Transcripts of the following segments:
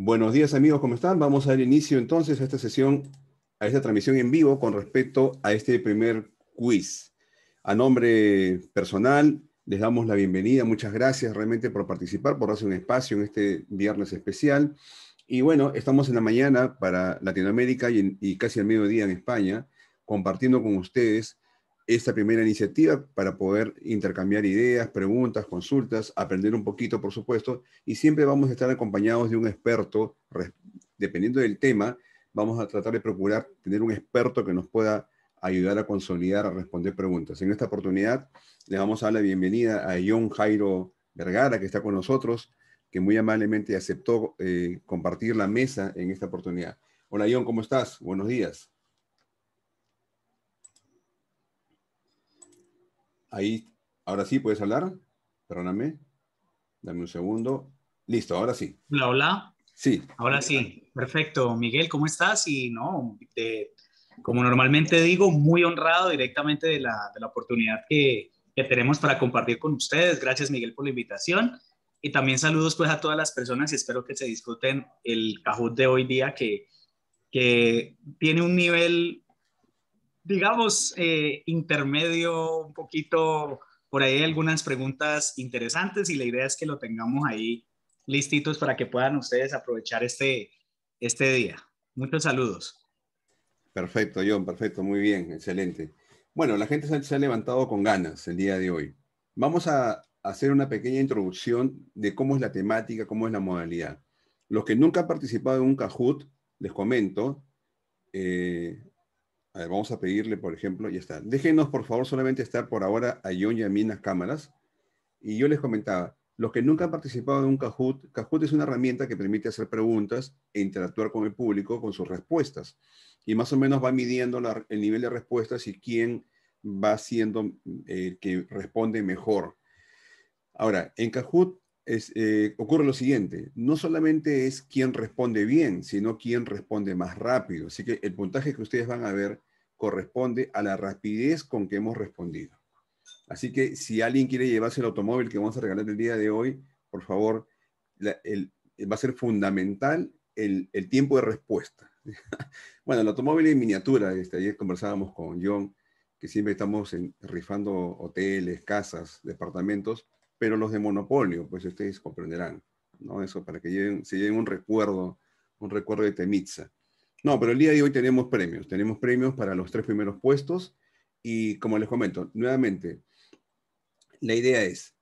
Buenos días amigos, ¿cómo están? Vamos a dar inicio entonces a esta sesión, a esta transmisión en vivo con respecto a este primer quiz. A nombre personal, les damos la bienvenida, muchas gracias realmente por participar, por darse un espacio en este viernes especial. Y bueno, estamos en la mañana para Latinoamérica y, y casi al mediodía en España, compartiendo con ustedes esta primera iniciativa para poder intercambiar ideas, preguntas, consultas, aprender un poquito, por supuesto, y siempre vamos a estar acompañados de un experto, dependiendo del tema, vamos a tratar de procurar tener un experto que nos pueda ayudar a consolidar, a responder preguntas. En esta oportunidad le vamos a dar la bienvenida a John Jairo Vergara, que está con nosotros, que muy amablemente aceptó eh, compartir la mesa en esta oportunidad. Hola John, ¿cómo estás? Buenos días. Ahí, ahora sí puedes hablar. Perdóname. Dame un segundo. Listo, ahora sí. Hola, hola. Sí. Ahora sí. Perfecto. Miguel, ¿cómo estás? Y no, como normalmente digo, muy honrado directamente de la, oportunidad que, tenemos para compartir con ustedes. Gracias, Miguel, por la invitación. Y también saludos pues a todas las personas y espero que se disfruten el cajón de hoy día que, que tiene un nivel digamos, eh, intermedio, un poquito, por ahí algunas preguntas interesantes y la idea es que lo tengamos ahí listitos para que puedan ustedes aprovechar este, este día. Muchos saludos. Perfecto, John, perfecto, muy bien, excelente. Bueno, la gente se, ha levantado con ganas el día de hoy. Vamos a hacer una pequeña introducción de cómo es la temática, cómo es la modalidad. Los que nunca han participado en un Cajut, les comento, eh, vamos a pedirle, por ejemplo, ya está. Déjenos, por favor, solamente estar por ahora a John y a mí en las cámaras. Y yo les comentaba, los que nunca han participado de un Kahoot, Kahoot es una herramienta que permite hacer preguntas e interactuar con el público con sus respuestas. Y más o menos va midiendo el nivel de respuestas y quién va siendo eh, el que responde mejor. Ahora, en Kahoot es, eh, ocurre lo siguiente, no solamente es quién responde bien, sino quién responde más rápido. Así que el puntaje que ustedes van a ver corresponde a la rapidez con que hemos respondido. Así que si alguien quiere llevarse el automóvil que vamos a regalar el día de hoy, por favor, va a ser fundamental el, tiempo de respuesta. bueno, el automóvil en miniatura, este, ayer conversábamos con John, que siempre estamos rifando hoteles, casas, departamentos, pero los de monopolio, pues ustedes comprenderán, ¿no? Eso para que se lleven un recuerdo, un recuerdo de Temitza. No, pero el día de hoy tenemos premios. Tenemos premios para los tres primeros puestos. Y como les comento, nuevamente, la idea es,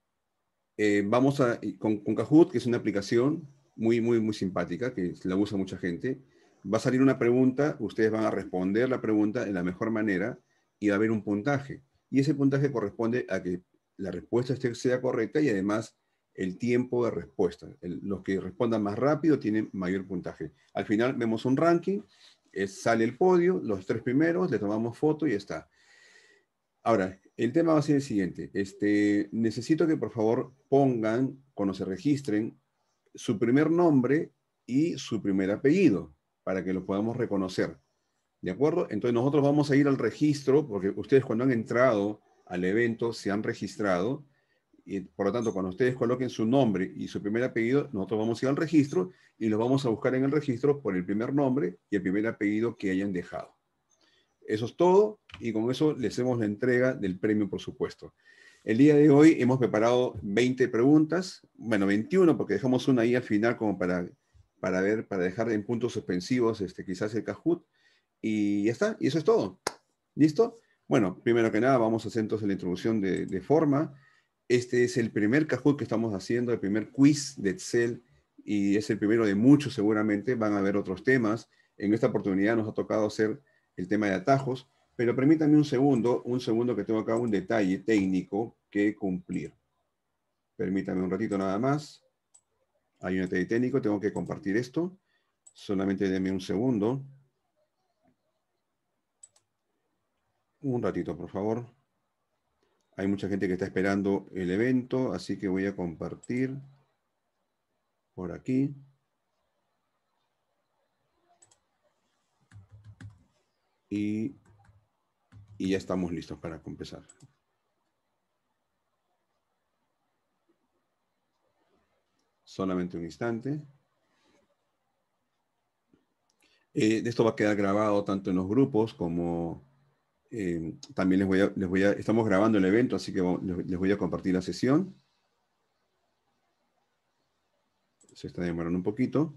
eh, vamos a, con, con, Kahoot, que es una aplicación muy, muy, muy simpática, que la usa mucha gente, va a salir una pregunta, ustedes van a responder la pregunta de la mejor manera y va a haber un puntaje. Y ese puntaje corresponde a que la respuesta sea correcta y además el tiempo de respuesta. los que respondan más rápido tienen mayor puntaje. Al final vemos un ranking, sale el podio, los tres primeros, le tomamos foto y ya está. Ahora, el tema va a ser el siguiente. Este, necesito que por favor pongan, cuando se registren, su primer nombre y su primer apellido para que lo podamos reconocer. ¿De acuerdo? Entonces nosotros vamos a ir al registro, porque ustedes cuando han entrado al evento se han registrado y por lo tanto, cuando ustedes coloquen su nombre y su primer apellido, nosotros vamos a ir al registro y los vamos a buscar en el registro por el primer nombre y el primer apellido que hayan dejado. Eso es todo y con eso les hacemos la entrega del premio, por supuesto. El día de hoy hemos preparado 20 preguntas, bueno, 21 porque dejamos una ahí al final como para, para ver, para dejar en puntos suspensivos este, quizás el Kahoot. Y ya está, y eso es todo. ¿Listo? Bueno, primero que nada vamos a hacer entonces la introducción de, de forma este es el primer cajón que estamos haciendo, el primer quiz de Excel y es el primero de muchos seguramente. Van a haber otros temas. En esta oportunidad nos ha tocado hacer el tema de atajos, pero permítanme un segundo, un segundo que tengo acá un detalle técnico que cumplir. Permítanme un ratito nada más. Hay un detalle técnico, tengo que compartir esto. Solamente denme un segundo. Un ratito, por favor. Hay mucha gente que está esperando el evento, así que voy a compartir por aquí. Y, ya estamos listos para comenzar. Solamente un instante. Eh, esto va a quedar grabado tanto en los grupos como eh, también les voy, a, les voy a, estamos grabando el evento, así que les voy a compartir la sesión. Se está demorando un poquito.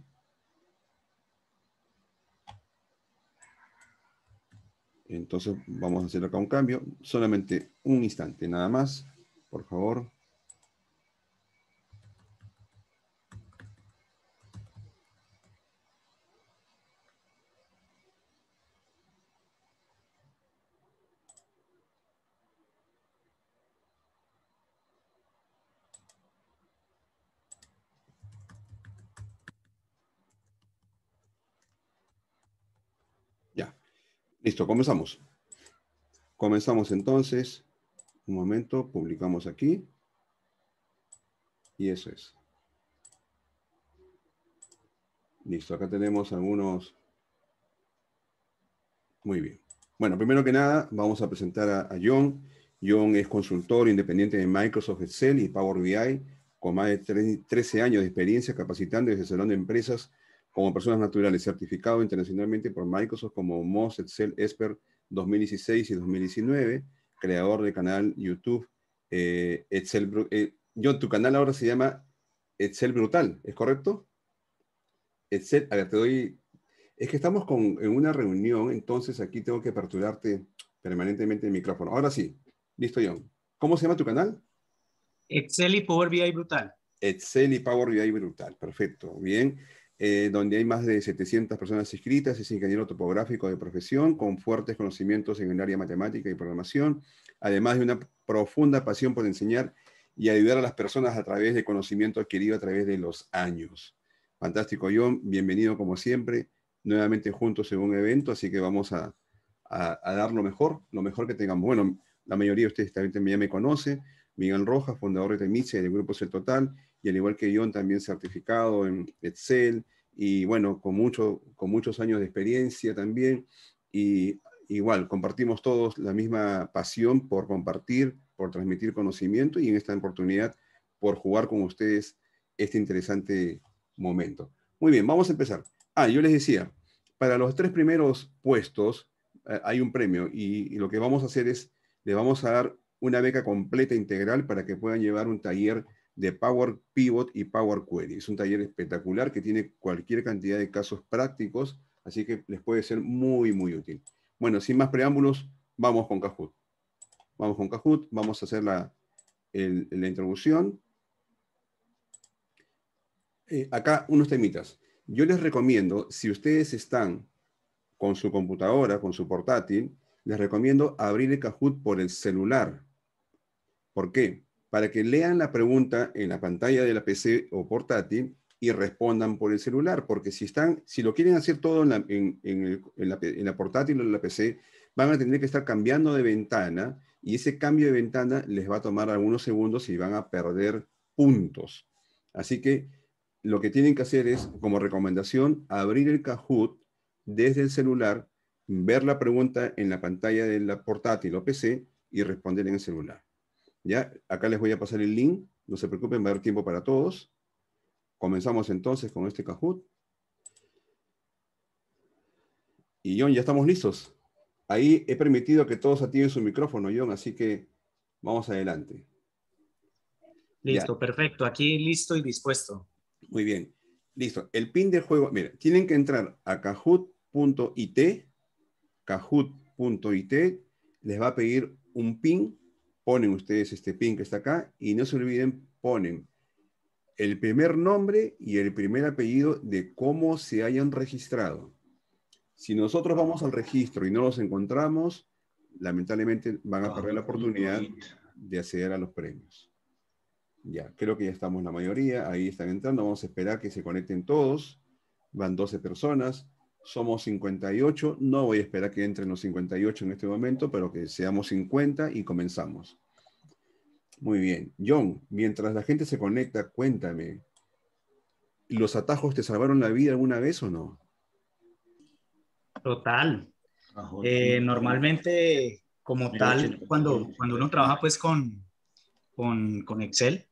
Entonces vamos a hacer acá un cambio, solamente un instante, nada más, por favor. comenzamos. Comenzamos entonces. Un momento, publicamos aquí. Y eso es. Listo, acá tenemos algunos... Muy bien. Bueno, primero que nada, vamos a presentar a, John. John es consultor independiente de Microsoft Excel y Power BI, con más de 13 años de experiencia capacitando y el Empresas como personas naturales, certificado internacionalmente por Microsoft como Moss, Excel Expert 2016 y 2019, creador de canal YouTube eh, Excel. John, eh, tu canal ahora se llama Excel Brutal, ¿es correcto? Excel, a te doy. Es que estamos en una reunión, entonces aquí tengo que aperturarte permanentemente el micrófono. Ahora sí, listo, John. ¿Cómo se llama tu canal? Excel y Power BI Brutal. Excel y Power BI Brutal, perfecto, bien. Eh, donde hay más de 700 personas inscritas, es ingeniero topográfico de profesión, con fuertes conocimientos en el área matemática y programación, además de una profunda pasión por enseñar y ayudar a las personas a través de conocimiento adquirido a través de los años. Fantástico, John, bienvenido como siempre, nuevamente juntos en un evento, así que vamos a, dar lo mejor, lo mejor que tengamos. Bueno, la mayoría de ustedes también me conoce, Miguel Rojas, fundador de y del Grupo CETOTAL, Total, y al igual que John también certificado en Excel y bueno, con, mucho, con muchos años de experiencia también y igual compartimos todos la misma pasión por compartir, por transmitir conocimiento y en esta oportunidad por jugar con ustedes este interesante momento. Muy bien, vamos a empezar. Ah, yo les decía, para los tres primeros puestos eh, hay un premio y, y, lo que vamos a hacer es, le vamos a dar una beca completa integral para que puedan llevar un taller de Power Pivot y Power Query. Es un taller espectacular que tiene cualquier cantidad de casos prácticos, así que les puede ser muy, muy útil. Bueno, sin más preámbulos, vamos con Kahoot. Vamos con Kahoot, vamos a hacer la, introducción. Eh, acá unos temitas. Yo les recomiendo, si ustedes están con su computadora, con su portátil, les recomiendo abrir el Kahoot por el celular. ¿Por qué? para que lean la pregunta en la pantalla de la PC o portátil y respondan por el celular, porque si, están, si lo quieren hacer todo en la, en la portátil o en la PC, van a tener que estar cambiando de ventana y ese cambio de ventana les va a tomar algunos segundos y van a perder puntos. Así que lo que tienen que hacer es, como recomendación, abrir el Kahoot desde el celular, ver la pregunta en la pantalla de la portátil o PC y responder en el celular. ¿ya? Acá les voy a pasar el link, no se preocupen, va a haber tiempo para todos. Comenzamos entonces con este Kahoot. Y John, ya estamos listos. Ahí he permitido que todos activen su micrófono, John, así que vamos adelante. Listo, perfecto. Aquí listo y dispuesto. Muy bien. Listo. El pin del juego, mira, tienen que entrar a kahoot.it, kahoot.it, les va a pedir un pin ponen ustedes este pin que está acá y no se olviden, ponen el primer nombre y el primer apellido de cómo se hayan registrado. Si nosotros vamos al registro y no los encontramos, lamentablemente van a perder la oportunidad de acceder a los premios. Ya, creo que ya estamos la mayoría, ahí están entrando, vamos a esperar que se conecten todos, van 12 personas, somos 58. No voy a esperar que entren los 58 en este momento, pero que seamos 50 y comenzamos. Muy bien. John, mientras la gente se conecta, cuéntame, ¿los atajos te salvaron la vida alguna vez o no? Total. Eh, normalmente, como tal, cuando, cuando uno trabaja pues con, con, con Excel,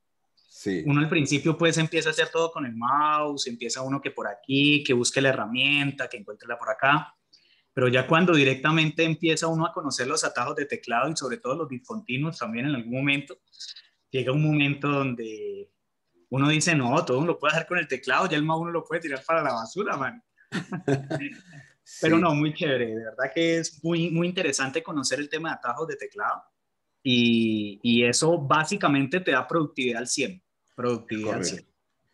uno al principio pues empieza a hacer todo con el mouse, empieza uno que por aquí, que busque la herramienta, que encuentre la por acá, pero ya cuando directamente empieza uno a conocer los atajos de teclado y sobre todo los discontinuos también en algún momento, llega un momento donde uno dice, no, todo uno lo puede hacer con el teclado, ya el mouse uno lo puede tirar para la basura, man. Pero no, muy chévere, de verdad que es muy, muy interesante conocer el tema de atajos de teclado y, eso básicamente te da productividad al 100. Productividad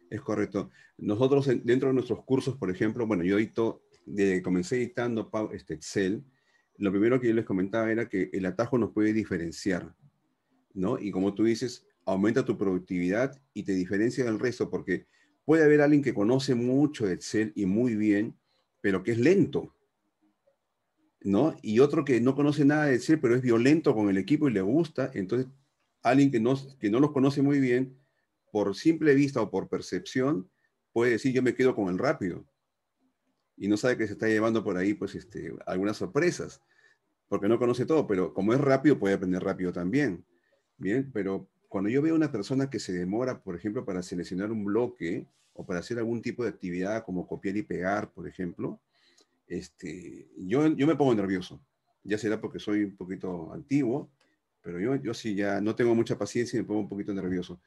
Es correcto. Nosotros dentro de nuestros cursos, por ejemplo, bueno, yo edito, de, comencé editando este Excel, lo primero que yo les comentaba era que el atajo nos puede diferenciar, ¿no? Y como tú dices, aumenta tu productividad y te diferencia del resto, porque puede haber alguien que conoce mucho de Excel y muy bien, pero que es lento, ¿no? Y otro que no conoce nada de decir, pero es violento con el equipo y le gusta, entonces alguien que no, que no los conoce muy bien, por simple vista o por percepción, puede decir yo me quedo con el rápido. Y no sabe que se está llevando por ahí pues este, algunas sorpresas, porque no conoce todo, pero como es rápido puede aprender rápido también. Bien, pero cuando yo veo una persona que se demora, por ejemplo, para seleccionar un bloque o para hacer algún tipo de actividad como copiar y pegar, por ejemplo, este, yo, yo me pongo nervioso, ya será porque soy un poquito antiguo, pero yo, yo sí ya no tengo mucha paciencia y me pongo un poquito nervioso.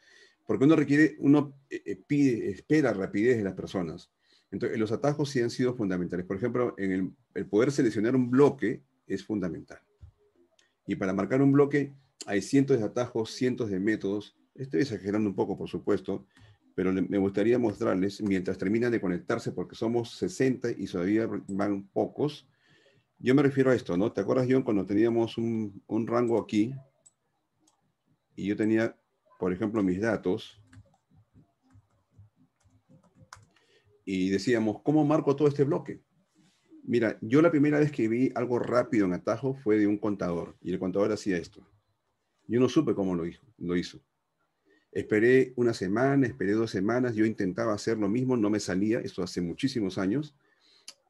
Porque uno requiere, uno eh, eh, pide, espera rapidez de las personas. Entonces, los atajos sí han sido fundamentales. Por ejemplo, en el, el poder seleccionar un bloque es fundamental. Y para marcar un bloque hay cientos de atajos, cientos de métodos. Estoy exagerando un poco, por supuesto, pero me gustaría mostrarles, mientras terminan de conectarse, porque somos 60 y todavía van pocos, yo me refiero a esto, ¿no? ¿Te acuerdas, John, cuando teníamos un, un rango aquí y yo tenía, por ejemplo, mis datos y decíamos, ¿cómo marco todo este bloque? Mira, yo la primera vez que vi algo rápido en atajo fue de un contador y el contador hacía esto. Yo no supe cómo lo hizo. Lo hizo. Esperé una semana, esperé dos semanas, yo intentaba hacer lo mismo, no me salía, Esto hace muchísimos años,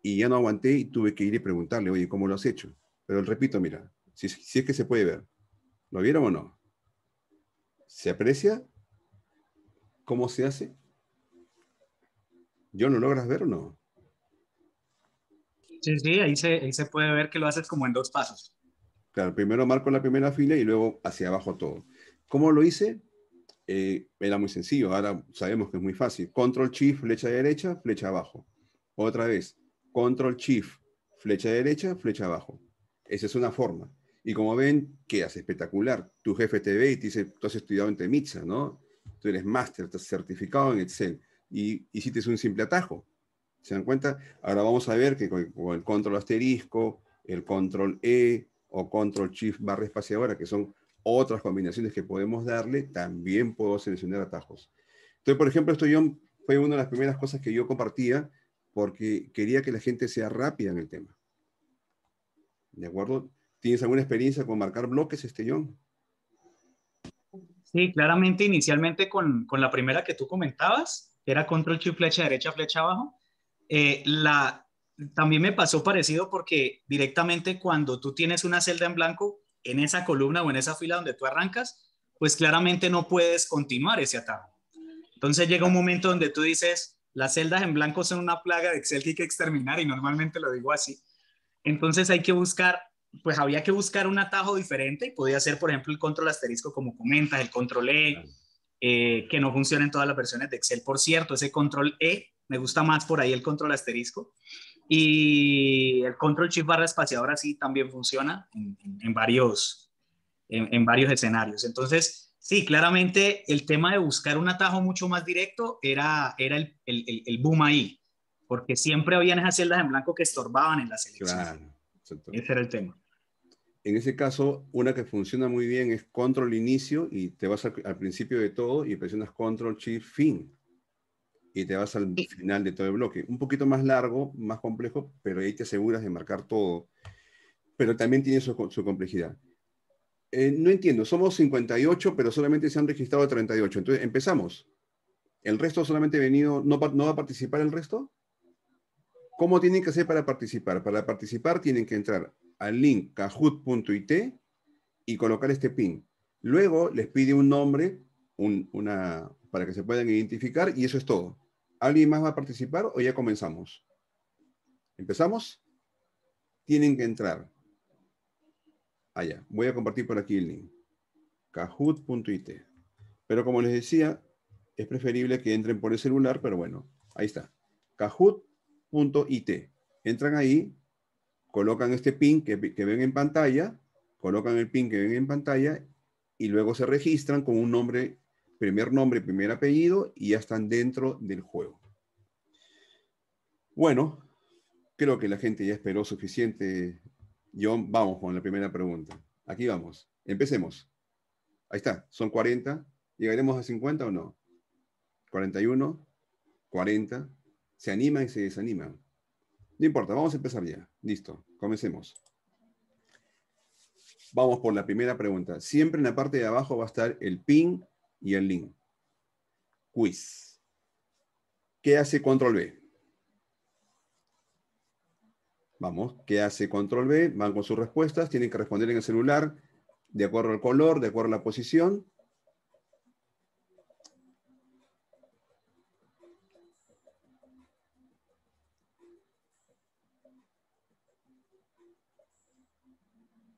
y ya no aguanté y tuve que ir y preguntarle, oye, ¿cómo lo has hecho? Pero repito, mira, si, es que se puede ver, ¿lo vieron o no? ¿Se aprecia? ¿Cómo se hace? ¿Yo no logras ver o no? Sí, sí, ahí se, ahí se puede ver que lo haces como en dos pasos. Claro, primero marco la primera fila y luego hacia abajo todo. ¿Cómo lo hice? Eh, era muy sencillo, ahora sabemos que es muy fácil. Control Shift, flecha derecha, flecha abajo. Otra vez, Control Shift, flecha derecha, flecha abajo. Esa es una forma. Y como ven, quedas espectacular. Tu jefe te ve y te dice, tú has estudiado en Temitza, ¿no? Tú eres máster, estás certificado en Excel. Y es un simple atajo. ¿Se dan cuenta? Ahora vamos a ver que con el control asterisco, el control E o control shift barra espaciadora, que son otras combinaciones que podemos darle, también puedo seleccionar atajos. Entonces, por ejemplo, esto yo, fue una de las primeras cosas que yo compartía porque quería que la gente sea rápida en el tema. ¿De acuerdo? ¿Tienes alguna experiencia con marcar bloques, este John? Sí, claramente, inicialmente con, la primera que tú comentabas, era control chip flecha derecha, flecha abajo. Eh, la, también me pasó parecido porque directamente cuando tú tienes una celda en blanco, en esa columna o en esa fila donde tú arrancas, pues claramente no puedes continuar ese atajo. Entonces llega un momento donde tú dices, las celdas en blanco son una plaga de Excel que hay que exterminar y normalmente lo digo así. Entonces hay que buscar, pues había que buscar un atajo diferente y podía ser, por ejemplo, el control asterisco como comentas, el control E, eh, que no funciona en todas las versiones de Excel, por cierto, ese control E, me gusta más por ahí el control asterisco. Y el control shift barra espaciadora sí también funciona en, varios, en, varios escenarios. Entonces, sí, claramente el tema de buscar un atajo mucho más directo era, era el, el, boom ahí, porque siempre habían esas celdas en blanco que estorbaban en la selección. Ese era el tema. En ese caso, una que funciona muy bien es control inicio y te vas al, al principio de todo y presionas control shift fin y te vas al final de todo el bloque. Un poquito más largo, más complejo, pero ahí te aseguras de marcar todo. Pero también tiene su, complejidad. Eh, no entiendo, somos 58, pero solamente se han registrado 38. Entonces, empezamos. ¿El resto solamente ha venido, no, no va a participar el resto? ¿Cómo tienen que hacer para participar? Para participar tienen que entrar al link kahoot.it y colocar este pin. Luego les pide un nombre, un, una, para que se puedan identificar y eso es todo. ¿Alguien más va a participar o ya comenzamos? ¿Empezamos? Tienen que entrar. Allá. Ah, Voy a compartir por aquí el link. Kahoot.it. Pero como les decía, es preferible que entren por el celular, pero bueno, ahí está. Kahoot.it. Entran ahí, colocan este pin que ven en pantalla, colocan el pin que ven en pantalla y luego se registran con un nombre primer nombre, primer apellido y ya están dentro del juego. Bueno, creo que la gente ya esperó suficiente. Yo vamos con la primera pregunta. Aquí vamos. Empecemos. Ahí está, son 40. ¿Llegaremos a 50 o no? 41, 40. Se animan y se desaniman. No importa, vamos a empezar ya. Listo, comencemos. Vamos por la primera pregunta. Siempre en la parte de abajo va a estar el pin y el link. Quiz. ¿Qué hace control B? Vamos, ¿qué hace control B? Van con sus respuestas, tienen que responder en el celular de acuerdo al color, de acuerdo a la posición.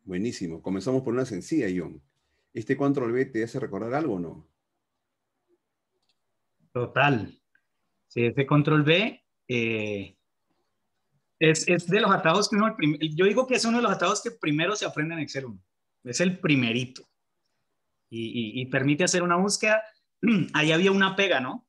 Buenísimo. Comenzamos por una sencilla, Ion. ¿Este control B te hace recordar algo o no? Total. Sí, este control B eh, es, es, de los atajos que uno, yo digo que es uno de los atajos que primero se aprende en Excel Es el primerito. Y, y permite hacer una búsqueda. Ahí había una pega, ¿no?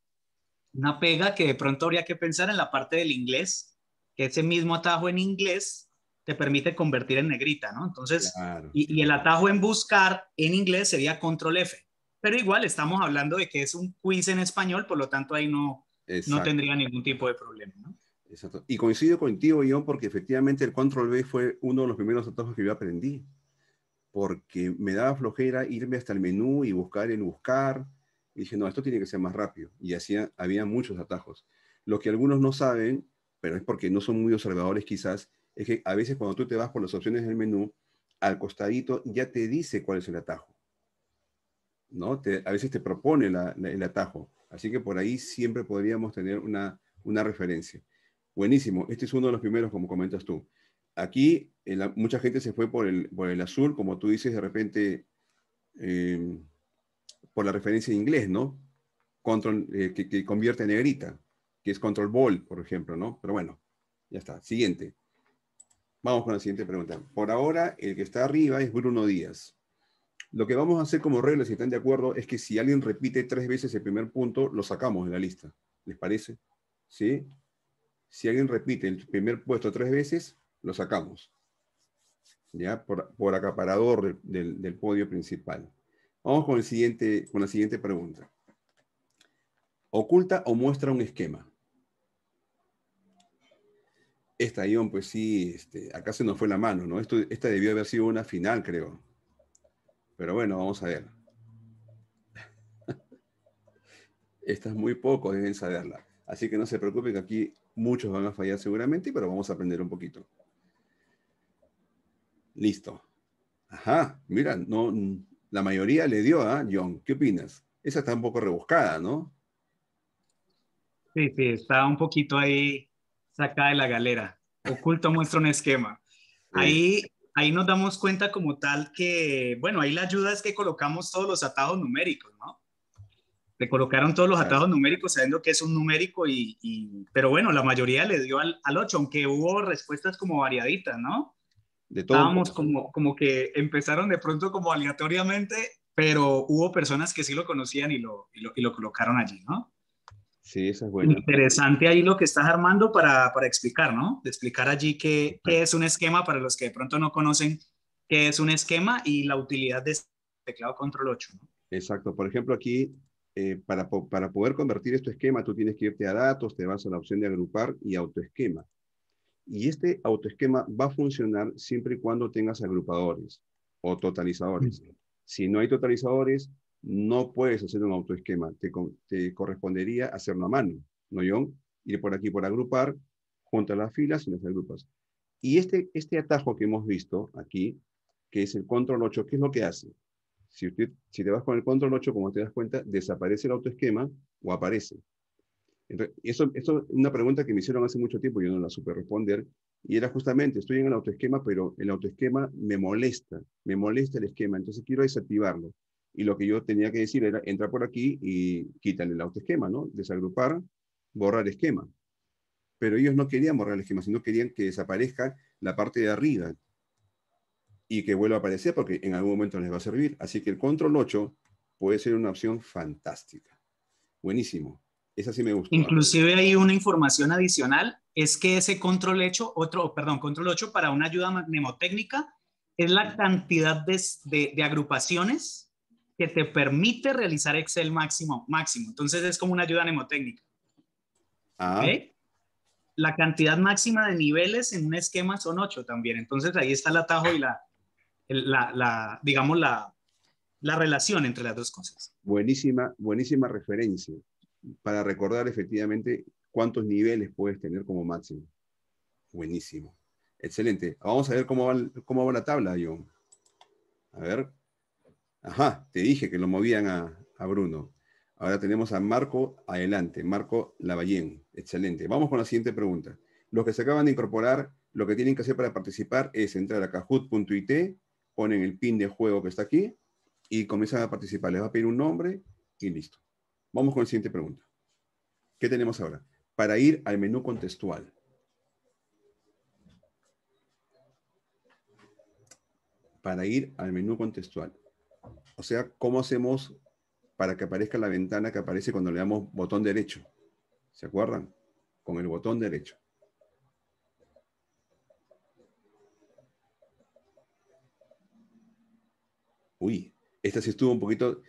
Una pega que de pronto habría que pensar en la parte del inglés, que ese mismo atajo en inglés te permite convertir en negrita, ¿no? Entonces, y, el atajo en buscar en inglés sería control F. Pero igual estamos hablando de que es un quiz en español, por lo tanto ahí no, no tendría ningún tipo de problema, ¿no? Exacto. Y coincido contigo, yo porque efectivamente el control B fue uno de los primeros atajos que yo aprendí, porque me daba flojera irme hasta el menú y buscar en buscar. Y dije, no, esto tiene que ser más rápido. Y hacía, había muchos atajos. Lo que algunos no saben, pero es porque no son muy observadores quizás, es que a veces cuando tú te vas por las opciones del menú, al costadito ya te dice cuál es el atajo. ¿no? Te, a veces te propone el atajo. Así que por ahí siempre podríamos tener una, referencia. Buenísimo. Este es uno de los primeros, como comentas tú. Aquí eh, mucha gente se fue por el, azul, como tú dices, de repente em, por la referencia en inglés, ¿no? Control, eh, que, que, convierte en negrita, que es control ball, por ejemplo, ¿no? Pero bueno, ya está. Siguiente. Vamos con la siguiente pregunta. Por ahora, el que está arriba es Bruno Díaz. Lo que vamos a hacer como regla, si están de acuerdo, es que si alguien repite tres veces el primer punto, lo sacamos de la lista. ¿Les parece? ¿Sí? Si alguien repite el primer puesto tres veces, lo sacamos. ¿Ya? Por, acaparador del, podio principal. Vamos con, el siguiente, con la siguiente pregunta. ¿Oculta o muestra un esquema? Esta Ion, pues sí, este, acá se nos fue la mano, ¿no? Esto, esta debió haber sido una final, creo. Pero bueno, vamos a ver. es muy poco, deben saberla. Así que no se preocupen que aquí muchos van a fallar seguramente, pero vamos a aprender un poquito. Listo. Ajá, mira, no, la mayoría le dio a ¿ah, John. ¿Qué opinas? Esa está un poco rebuscada, ¿no? Sí, sí, está un poquito ahí acá de la galera. Oculto muestra un esquema. Ahí, ahí nos damos cuenta como tal que, bueno, ahí la ayuda es que colocamos todos los atajos numéricos, ¿no? Le colocaron todos los atajos numéricos sabiendo que es un numérico y, pero bueno, la mayoría le dio al, al 8, aunque hubo respuestas como variaditas, ¿no? De todo Estábamos como, como que empezaron de pronto como aleatoriamente, pero hubo personas que sí lo conocían y lo, y lo colocaron allí, ¿no? Sí, esa es buena. Interesante ahí lo que estás armando para, para explicar, ¿no? De explicar allí qué, qué, es un esquema para los que de pronto no conocen qué es un esquema y la utilidad de este teclado Control 8. ¿no? Exacto. Por ejemplo, aquí, eh, para, para poder convertir este esquema, tú tienes que irte a datos, te vas a la opción de agrupar y autoesquema. Y este autoesquema va a funcionar siempre y cuando tengas agrupadores o totalizadores. Si no hay totalizadores, no puedes hacer un autoesquema, te, correspondería hacerlo a mano, ¿no, yo Ir por aquí por agrupar, junta las filas y las agrupas. Y este, este atajo que hemos visto aquí, que es el control 8, ¿qué es lo que hace? Si, te vas con el control 8, como te das cuenta, desaparece el autoesquema o aparece. Entonces, eso es una pregunta que me hicieron hace mucho tiempo, yo no la supe responder, y era justamente, estoy en el autoesquema, pero el autoesquema me molesta, me molesta el esquema, entonces quiero desactivarlo y lo que yo tenía que decir era, entra por aquí y quitan el autoesquema, ¿no? Desagrupar, borrar esquema. Pero ellos no querían borrar el esquema, sino querían que desaparezca la parte de arriba y que vuelva a aparecer porque en algún momento les va a servir. Así que el control 8 puede ser una opción fantástica. Buenísimo. Esa sí me gusta. Inclusive hay una información adicional, es que ese control 8, otro, perdón, control 8 para una ayuda mnemotécnica es la cantidad de, de agrupaciones que te permite realizar Excel máximo, máximo. Entonces es como una ayuda mnemotécnica. Ah. La cantidad máxima de niveles en un esquema son ocho también. Entonces ahí está el atajo y la, la, digamos, la, la relación entre las dos cosas. Buenísima, buenísima referencia para recordar efectivamente cuántos niveles puedes tener como máximo. Buenísimo. Excelente. Vamos a ver cómo va, cómo va la tabla, John. A ver, Ajá, te dije que lo movían a, Bruno. Ahora tenemos a Marco adelante, Marco Lavallén. Excelente. Vamos con la siguiente pregunta. Los que se acaban de incorporar, lo que tienen que hacer para participar es entrar a kahoot.it, ponen el pin de juego que está aquí y comienzan a participar. Les va a pedir un nombre y listo. Vamos con la siguiente pregunta. ¿Qué tenemos ahora? Para ir al menú contextual. Para ir al menú contextual. O sea, ¿cómo hacemos para que aparezca la ventana que aparece cuando le damos botón derecho? ¿Se acuerdan? Con el botón derecho. Uy, esta sí estuvo un poquito...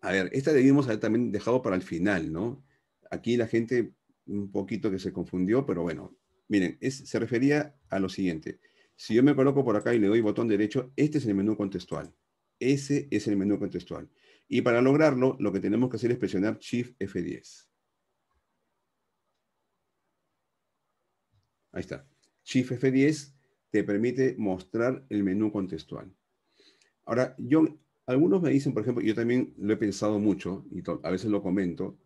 A ver, esta debimos haber también dejado para el final, ¿no? Aquí la gente un poquito que se confundió, pero bueno. Miren, se refería a lo siguiente. Si yo me coloco por acá y le doy botón derecho, este es el menú contextual. Ese es el menú contextual. Y para lograrlo, lo que tenemos que hacer es presionar Shift F10. Ahí está. Shift F10 te permite mostrar el menú contextual. Ahora, yo, algunos me dicen, por ejemplo, yo también lo he pensado mucho, y a veces lo comento,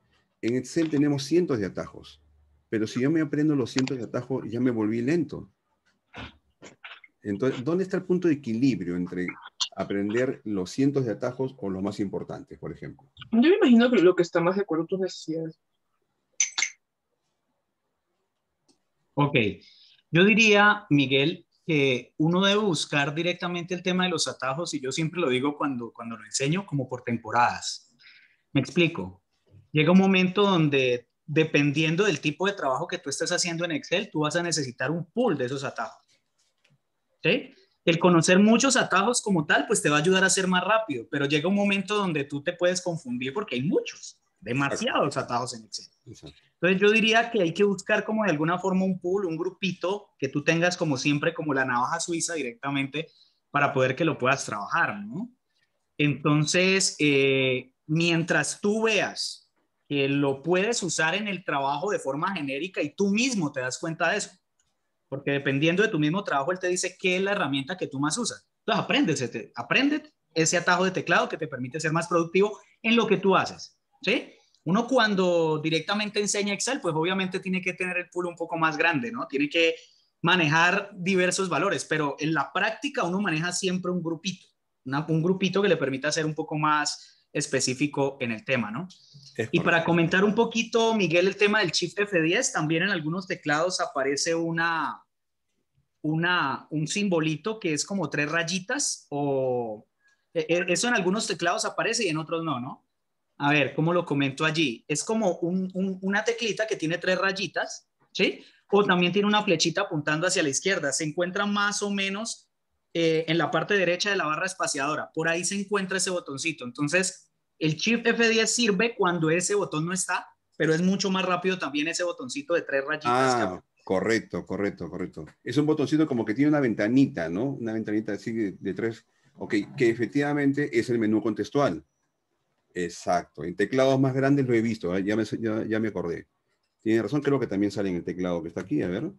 en Excel tenemos cientos de atajos, pero si yo me aprendo los cientos de atajos, ya me volví lento. Entonces, ¿dónde está el punto de equilibrio entre aprender los cientos de atajos o los más importantes, por ejemplo? Yo me imagino que lo que está más de acuerdo a tus necesidades. Ok. Yo diría, Miguel, que uno debe buscar directamente el tema de los atajos y yo siempre lo digo cuando, cuando lo enseño como por temporadas. Me explico. Llega un momento donde, dependiendo del tipo de trabajo que tú estés haciendo en Excel, tú vas a necesitar un pool de esos atajos. El conocer muchos atajos como tal, pues te va a ayudar a ser más rápido, pero llega un momento donde tú te puedes confundir porque hay muchos, demasiados atajos en Excel. Entonces yo diría que hay que buscar como de alguna forma un pool, un grupito que tú tengas como siempre, como la navaja suiza directamente, para poder que lo puedas trabajar, ¿no? Entonces, eh, mientras tú veas que lo puedes usar en el trabajo de forma genérica y tú mismo te das cuenta de eso, porque dependiendo de tu mismo trabajo, él te dice qué es la herramienta que tú más usas. Entonces, apréndete, aprende ese atajo de teclado que te permite ser más productivo en lo que tú haces, ¿sí? Uno cuando directamente enseña Excel, pues obviamente tiene que tener el pool un poco más grande, ¿no? Tiene que manejar diversos valores, pero en la práctica uno maneja siempre un grupito, una, un grupito que le permita ser un poco más específico en el tema, ¿no? y para comentar un poquito, Miguel, el tema del Shift F10, también en algunos teclados aparece una, una, un simbolito que es como tres rayitas o e, e, eso en algunos teclados aparece y en otros no, ¿no? A ver, ¿cómo lo comento allí? Es como una teclita que tiene tres rayitas, ¿sí? O también tiene una flechita apuntando hacia la izquierda. Se encuentra más o menos eh, en la parte derecha de la barra espaciadora. Por ahí se encuentra ese botoncito. Entonces, el Shift F10 sirve cuando ese botón no está, pero es mucho más rápido también ese botoncito de tres rayitas. Ah, Correcto, correcto, correcto. Es un botoncito como que tiene una ventanita, ¿no? Una ventanita así de, tres. Ok, que efectivamente es el menú contextual. Exacto. En teclados más grandes lo he visto, ¿eh? ya, me, acordé. Tiene razón, creo que también sale en el teclado que está aquí, a ver.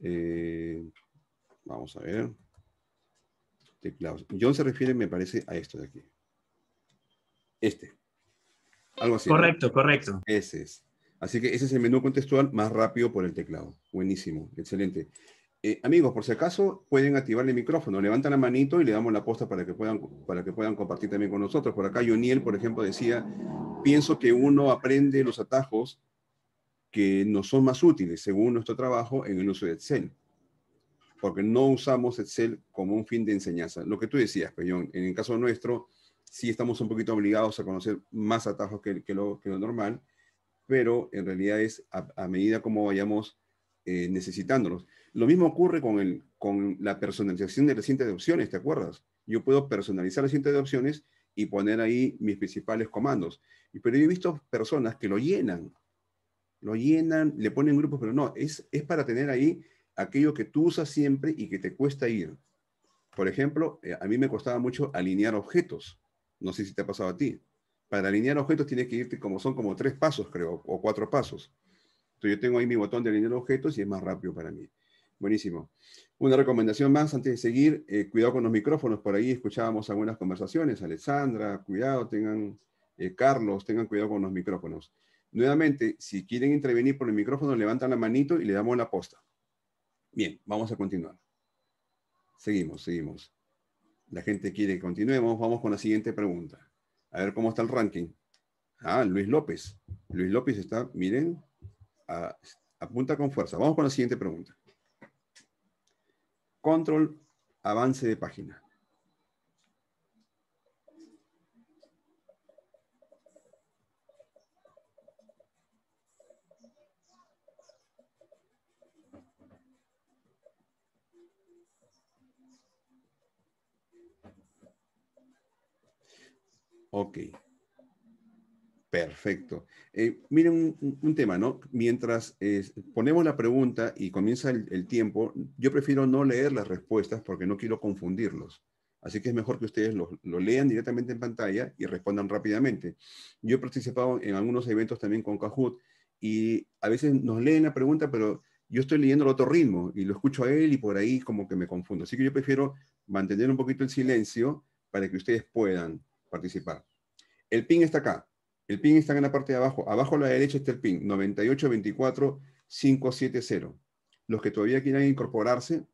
Eh, vamos a ver. Teclados. John se refiere, me parece, a esto de aquí. Este. Algo así. Correcto, correcto. Ese es. Así que ese es el menú contextual más rápido por el teclado. Buenísimo, excelente. Eh, amigos, por si acaso, pueden activar el micrófono. Levantan la manito y le damos la posta para que puedan, para que puedan compartir también con nosotros. Por acá, Joniel, por ejemplo, decía, pienso que uno aprende los atajos que nos son más útiles según nuestro trabajo en el uso de Excel. Porque no usamos Excel como un fin de enseñanza. Lo que tú decías, Peñón, pues, en el caso nuestro, sí estamos un poquito obligados a conocer más atajos que, que, lo, que lo normal pero en realidad es a, medida como vayamos eh, necesitándolos. Lo mismo ocurre con, el, con la personalización de la cinta de opciones, ¿te acuerdas? Yo puedo personalizar la cinta de opciones y poner ahí mis principales comandos. Pero yo he visto personas que lo llenan, lo llenan, le ponen grupos, pero no, es, es para tener ahí aquello que tú usas siempre y que te cuesta ir. Por ejemplo, eh, a mí me costaba mucho alinear objetos. No sé si te ha pasado a ti para alinear objetos tienes que irte como son como tres pasos, creo, o cuatro pasos. Entonces yo tengo ahí mi botón de alinear objetos y es más rápido para mí. Buenísimo. Una recomendación más antes de seguir, eh, cuidado con los micrófonos. Por ahí escuchábamos algunas conversaciones. Alessandra, cuidado, tengan, eh, Carlos, tengan cuidado con los micrófonos. Nuevamente, si quieren intervenir por el micrófono, levantan la manito y le damos la posta. Bien, vamos a continuar. Seguimos, seguimos. La gente quiere que continuemos. Vamos con la siguiente pregunta. A ver cómo está el ranking. Ah, Luis López. Luis López está, miren, apunta con fuerza. Vamos con la siguiente pregunta. Control, avance de página. Ok. Perfecto. Eh, miren un, tema, ¿no? Mientras ponemos la pregunta y comienza el, tiempo, yo prefiero no leer las respuestas porque no quiero confundirlos. Así que es mejor que ustedes lo, lo lean directamente en pantalla y respondan rápidamente. Yo he participado en algunos eventos también con Kahoot y a veces nos leen la pregunta, pero yo estoy leyendo al otro ritmo y lo escucho a él y por ahí como que me confundo. Así que yo prefiero mantener un poquito el silencio para que ustedes puedan participar. El pin está acá. El pin está en la parte de abajo. Abajo a la derecha está el pin 9824570. Los que todavía quieran incorporarse,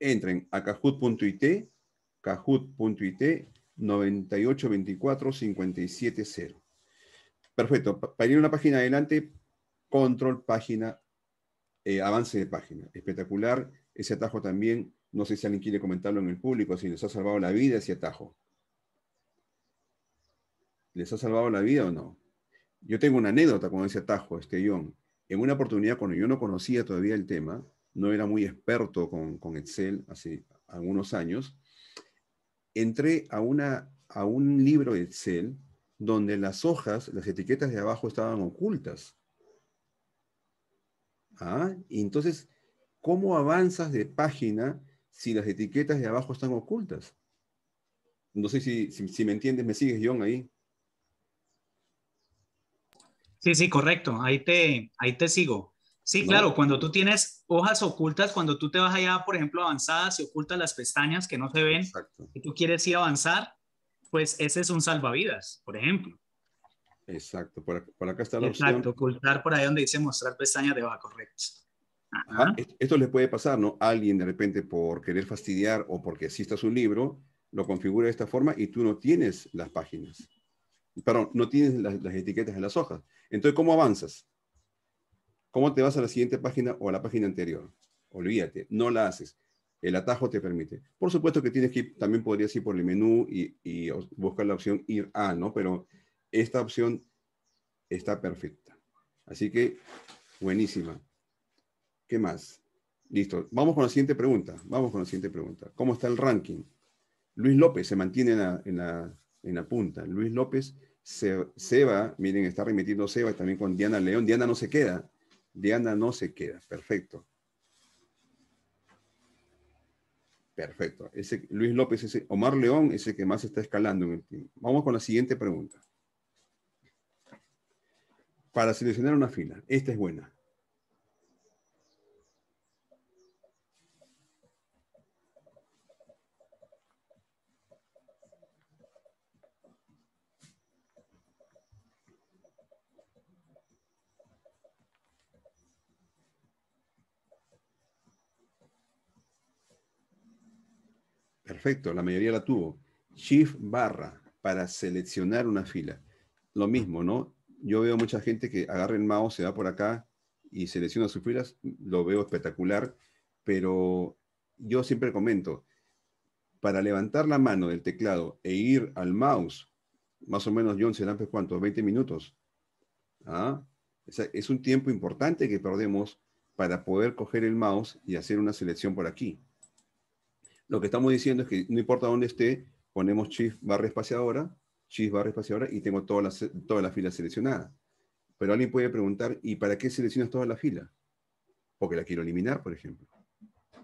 entren a kahoot.it, kahoot.it 9824570. Perfecto. Para ir a una página adelante, control página, eh, avance de página. Espectacular. Ese atajo también, no sé si alguien quiere comentarlo en el público, si les ha salvado la vida ese atajo. ¿Les ha salvado la vida o no? Yo tengo una anécdota con ese atajo, este guión. En una oportunidad, cuando yo no conocía todavía el tema, no era muy experto con, Excel hace algunos años, entré a, una, a un libro de Excel donde las hojas, las etiquetas de abajo estaban ocultas. Ah, y entonces, ¿cómo avanzas de página si las etiquetas de abajo están ocultas? No sé si me entiendes, me sigues, John, ahí. Sí, sí, correcto. Ahí te, ahí te sigo. Sí, claro, cuando tú tienes hojas ocultas, cuando tú te vas allá, por ejemplo, avanzadas, y ocultan las pestañas que no se ven, y tú quieres ir a avanzar, pues ese es un salvavidas, por ejemplo. Exacto, por, acá, está la Exacto, opción. ocultar por ahí donde dice mostrar pestañas de va correcto. E-, esto le puede pasar, ¿no? Alguien de repente por querer fastidiar o porque exista su libro, lo configura de esta forma y tú no tienes las páginas. Perdón, no tienes las etiquetas en las hojas. Entonces, ¿cómo avanzas? ¿Cómo te vas a la siguiente página o a la página anterior? Olvídate, no la haces. El atajo te permite. Por supuesto que tienes que también podrías ir por el menú y, buscar la opción ir a, ¿no? Pero esta opción está perfecta. Así que, buenísima. ¿Qué más? Listo. Vamos con la siguiente pregunta. Vamos con la siguiente pregunta. ¿Cómo está el ranking? Luis López se mantiene en la punta. Luis López Seba, miren, está remitiendo Seba también con Diana León. Diana no se queda. Diana no se queda. Perfecto. Perfecto. Ese, Luis López, Omar León es el que más está escalando. En el team. Vamos con la siguiente pregunta. Para seleccionar una fila, esta es buena. Perfecto, la mayoría la tuvo. Shift barra para seleccionar una fila. Lo mismo, ¿no? Yo veo mucha gente que agarra el mouse, se va por acá y selecciona sus filas. Lo veo espectacular, pero yo siempre comento, para levantar la mano del teclado e ir al mouse, más o menos, John, serán pues cuántos, 20 minutos. ¿Ah? es un tiempo importante que perdemos para poder coger el mouse y hacer una selección por aquí. Lo que estamos diciendo es que no importa dónde esté, ponemos shift barra espaciadora, shift barra espaciadora y tengo todas las toda la fila Pero alguien puede preguntar, ¿y para qué seleccionas toda la fila? Porque la quiero eliminar, por ejemplo.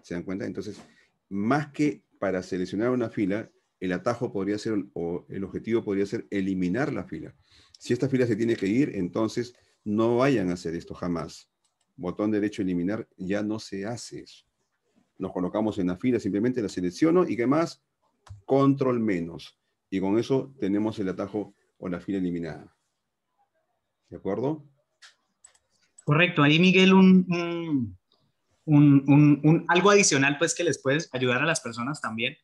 ¿Se dan cuenta? Entonces, más que para seleccionar una fila, el atajo podría ser, o el objetivo podría ser eliminar la fila. Si esta fila se tiene que ir, entonces no vayan a hacer esto jamás. Botón derecho eliminar, ya no se hace eso nos colocamos en la fila, simplemente la selecciono y qué más, control menos. Y con eso tenemos el atajo o la fila eliminada. ¿De acuerdo? Correcto. Ahí, Miguel, un, un, un, algo adicional pues que les puedes ayudar a las personas también.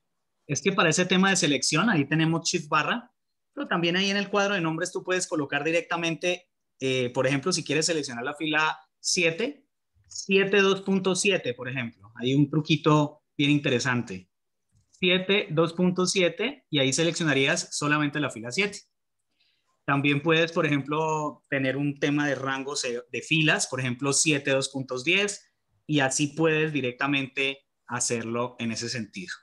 Es que para ese tema de selección, ahí tenemos shift barra, pero también ahí en el cuadro de nombres tú puedes colocar directamente, eh, por ejemplo, si quieres seleccionar la fila 7, 7.2.7, por ejemplo. Hay un truquito bien interesante. 7.2.7 y ahí seleccionarías solamente la fila 7. También puedes, por ejemplo, tener un tema de rangos de filas, por ejemplo, 7.2.10 y así puedes directamente hacerlo en ese sentido.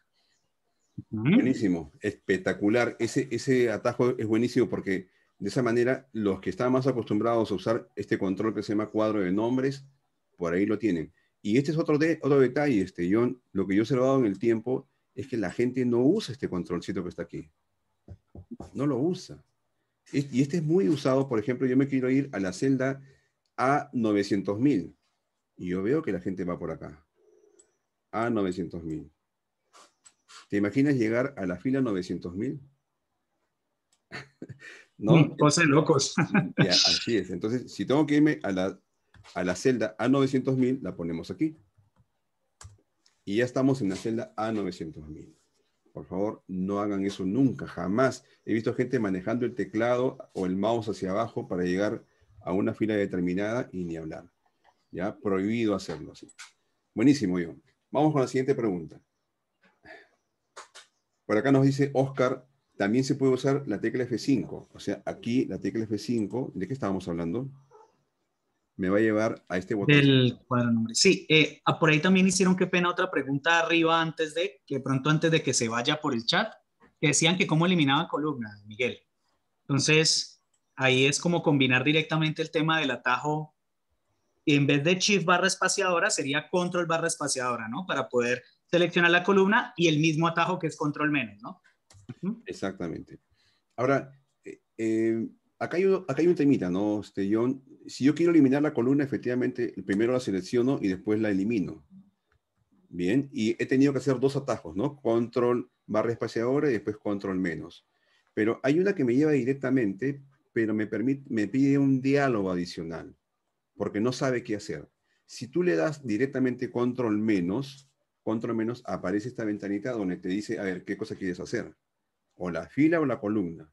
Buenísimo, espectacular. Ese, ese atajo es buenísimo porque de esa manera los que están más acostumbrados a usar este control que se llama cuadro de nombres, por ahí lo tienen. Y este es otro, otro detalle, este, yo, lo que yo he observado en el tiempo es que la gente no usa este controlcito que está aquí. No lo usa. y este es muy usado, por ejemplo, yo me quiero ir a la celda a 900.000. Y yo veo que la gente va por acá. A 900.000. ¿Te imaginas llegar a la fila 900.000? ¿No? Mm, cosas locos. así es. Entonces, si tengo que irme a la a la celda A900.000 la ponemos aquí. Y ya estamos en la celda A900.000. Por favor, no hagan eso nunca, jamás. He visto gente manejando el teclado o el mouse hacia abajo para llegar a una fila determinada y ni hablar. Ya, prohibido hacerlo así. Buenísimo, John. Vamos con la siguiente pregunta. Por acá nos dice Oscar, también se puede usar la tecla F5. O sea, aquí la tecla F5, ¿de qué estábamos hablando? me va a llevar a este botón. Del nombre. Sí, eh, ah, por ahí también hicieron, qué pena, otra pregunta arriba antes de, que pronto antes de que se vaya por el chat, que decían que cómo eliminaba columnas, Miguel. Entonces, ahí es como combinar directamente el tema del atajo. y En vez de shift barra espaciadora, sería control barra espaciadora, ¿no? Para poder seleccionar la columna y el mismo atajo que es control menos, ¿no? Exactamente. Ahora, eh, eh, acá, hay, acá hay un temita, ¿no, este, John? si yo quiero eliminar la columna, efectivamente, primero la selecciono y después la elimino. Bien, y he tenido que hacer dos atajos, ¿no? Control barra espaciadora y después control menos. Pero hay una que me lleva directamente, pero me, permite, me pide un diálogo adicional, porque no sabe qué hacer. Si tú le das directamente control menos, control menos aparece esta ventanita donde te dice, a ver, ¿qué cosa quieres hacer? O la fila o la columna.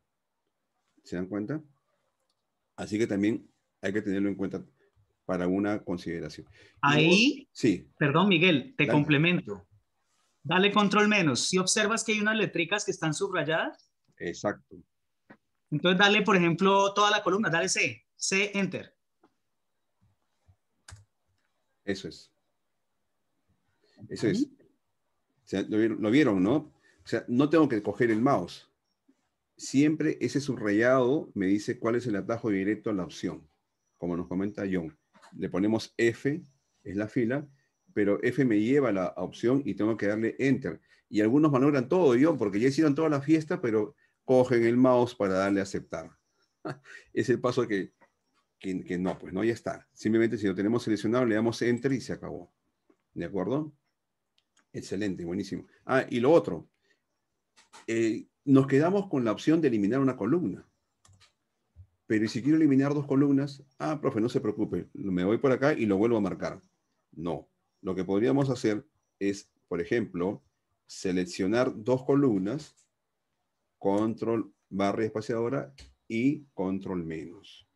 ¿Se dan cuenta? Así que también hay que tenerlo en cuenta para una consideración. Ahí, sí. perdón Miguel, te complemento. Dale control menos. Si observas que hay unas letricas que están subrayadas. Exacto. Entonces dale, por ejemplo, toda la columna, dale C, C, Enter. Eso es. Eso es. lo, lo vieron, ¿no? O sea, no tengo que coger el mouse. Siempre ese subrayado me dice cuál es el atajo directo a la opción como nos comenta John. Le ponemos F, es la fila, pero F me lleva a la opción y tengo que darle Enter. Y algunos manobran todo, John, porque ya hicieron toda la fiesta, pero cogen el mouse para darle a aceptar. es el paso que, no, pues no, ya está. Simplemente si lo tenemos seleccionado, le damos Enter y se acabó. ¿De acuerdo? Excelente, buenísimo. Ah, y lo otro. Eh, nos quedamos con la opción de eliminar una columna. Pero si quiero eliminar dos columnas, ah, profe, no se preocupe, me voy por acá y lo vuelvo a marcar. No. Lo que podríamos hacer es, por ejemplo, seleccionar dos columnas, control barra espaciadora y control menos.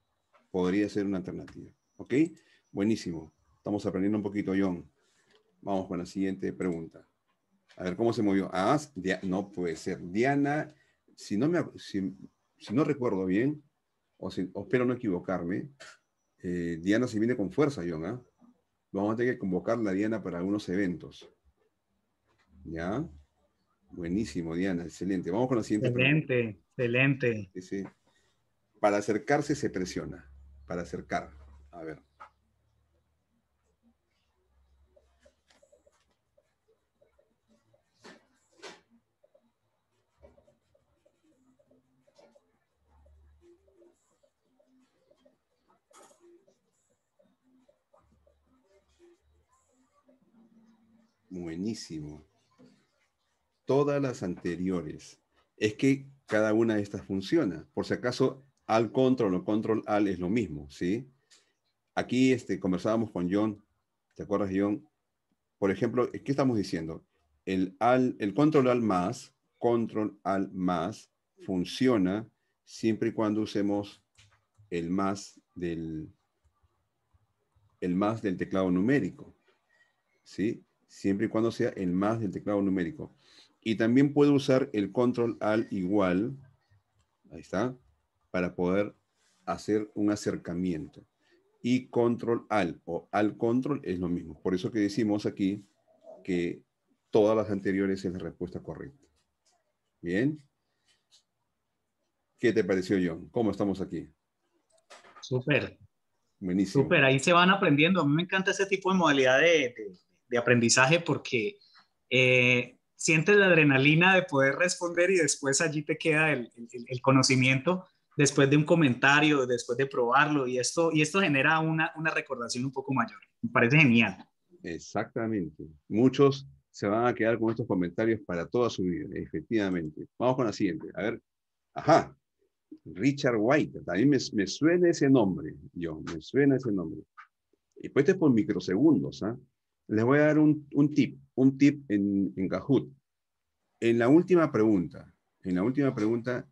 Podría ser una alternativa. ¿Ok? Buenísimo. Estamos aprendiendo un poquito, John. Vamos con la siguiente pregunta. A ver cómo se movió. Ah, no puede ser. Diana, si no, me, si, si no recuerdo bien, o espero no equivocarme, eh, Diana se viene con fuerza, John. ¿ah? Vamos a tener que convocar a Diana para algunos eventos. ¿Ya? Buenísimo, Diana, excelente. Vamos con la siguiente excelente, Excelente, excelente. Para acercarse se presiona. Para acercar. A ver. Buenísimo. Todas las anteriores. Es que cada una de estas funciona. Por si acaso, al control o control al es lo mismo, ¿sí? Aquí este, conversábamos con John, ¿te acuerdas, John? Por ejemplo, ¿qué estamos diciendo? El, al, el control al más, control al más, funciona siempre y cuando usemos el más del, el más del teclado numérico, ¿sí? siempre y cuando sea el más del teclado numérico. Y también puedo usar el control al igual, ahí está, para poder hacer un acercamiento. Y control al o al control es lo mismo. Por eso que decimos aquí que todas las anteriores es la respuesta correcta. Bien. ¿Qué te pareció, John? ¿Cómo estamos aquí? Súper. Buenísimo. Súper, ahí se van aprendiendo. A mí me encanta ese tipo de modalidad de de aprendizaje porque eh, sientes la adrenalina de poder responder y después allí te queda el, el, conocimiento después de un comentario, después de probarlo y esto, y esto genera una, una recordación un poco mayor. Me parece genial. Exactamente. Muchos se van a quedar con estos comentarios para toda su vida, efectivamente. Vamos con la siguiente. A ver, ajá, Richard White, también me, me suena ese nombre, yo, me suena ese nombre. Y pues este es por microsegundos, ¿ah? les voy a dar un, tip, un tip en, en Kahoot. En la última pregunta, en la última pregunta,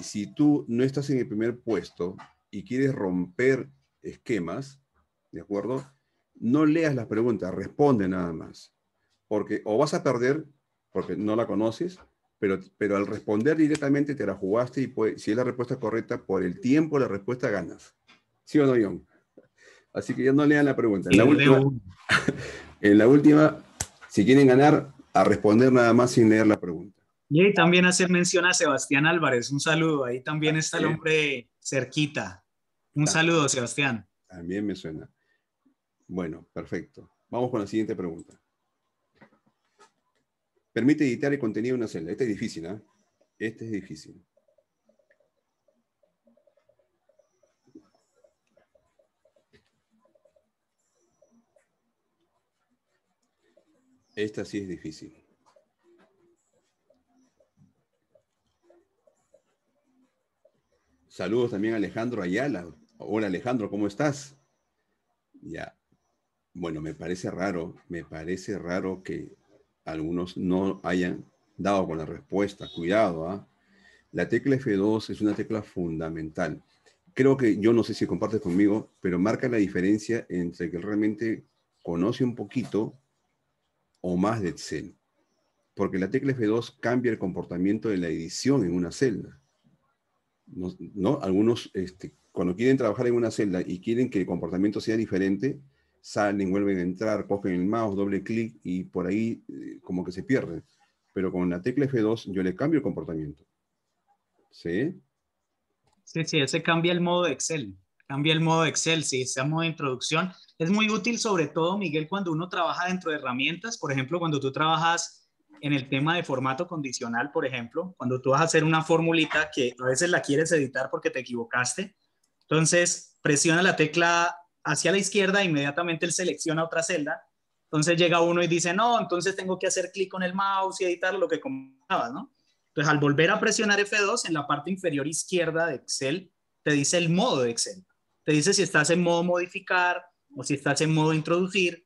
si tú no estás en el primer puesto y quieres romper esquemas, ¿de acuerdo? No leas las preguntas, responde nada más. Porque o vas a perder, porque no la conoces, pero, pero al responder directamente te la jugaste y si es la respuesta correcta, por el tiempo la respuesta ganas. ¿Sí o no, John? Así que ya no lean la pregunta. En la, última, si quieren ganar, a responder nada más sin leer la pregunta. Y también hacer mención a Sebastián Álvarez. Un saludo. Ahí también está el hombre cerquita. Un ah. saludo, Sebastián. También me suena. Bueno, perfecto. Vamos con la siguiente pregunta. Permite editar el contenido de una celda. Este es difícil, ¿eh? Este es difícil. Esta sí es difícil. Saludos también a Alejandro Ayala. Hola Alejandro, ¿cómo estás? Ya. Bueno, me parece raro, me parece raro que algunos no hayan dado con la respuesta. Cuidado, ¿ah? La tecla F2 es una tecla fundamental. Creo que yo no sé si compartes conmigo, pero marca la diferencia entre que realmente conoce un poquito o más de Excel, porque la tecla F2 cambia el comportamiento de la edición en una celda. ¿No? Algunos, este, cuando quieren trabajar en una celda y quieren que el comportamiento sea diferente, salen, vuelven a entrar, cogen el mouse, doble clic y por ahí eh, como que se pierden. Pero con la tecla F2 yo le cambio el comportamiento. ¿Sí? Sí, sí, ese cambia el modo de Excel cambia el modo Excel, si sea modo de introducción. Es muy útil, sobre todo, Miguel, cuando uno trabaja dentro de herramientas, por ejemplo, cuando tú trabajas en el tema de formato condicional, por ejemplo, cuando tú vas a hacer una formulita que a veces la quieres editar porque te equivocaste. Entonces, presiona la tecla hacia la izquierda, inmediatamente él selecciona otra celda. Entonces llega uno y dice, no, entonces tengo que hacer clic con el mouse y editar lo que comentaba, ¿no? Entonces, al volver a presionar F2, en la parte inferior izquierda de Excel, te dice el modo de Excel. Te dice si estás en modo modificar o si estás en modo introducir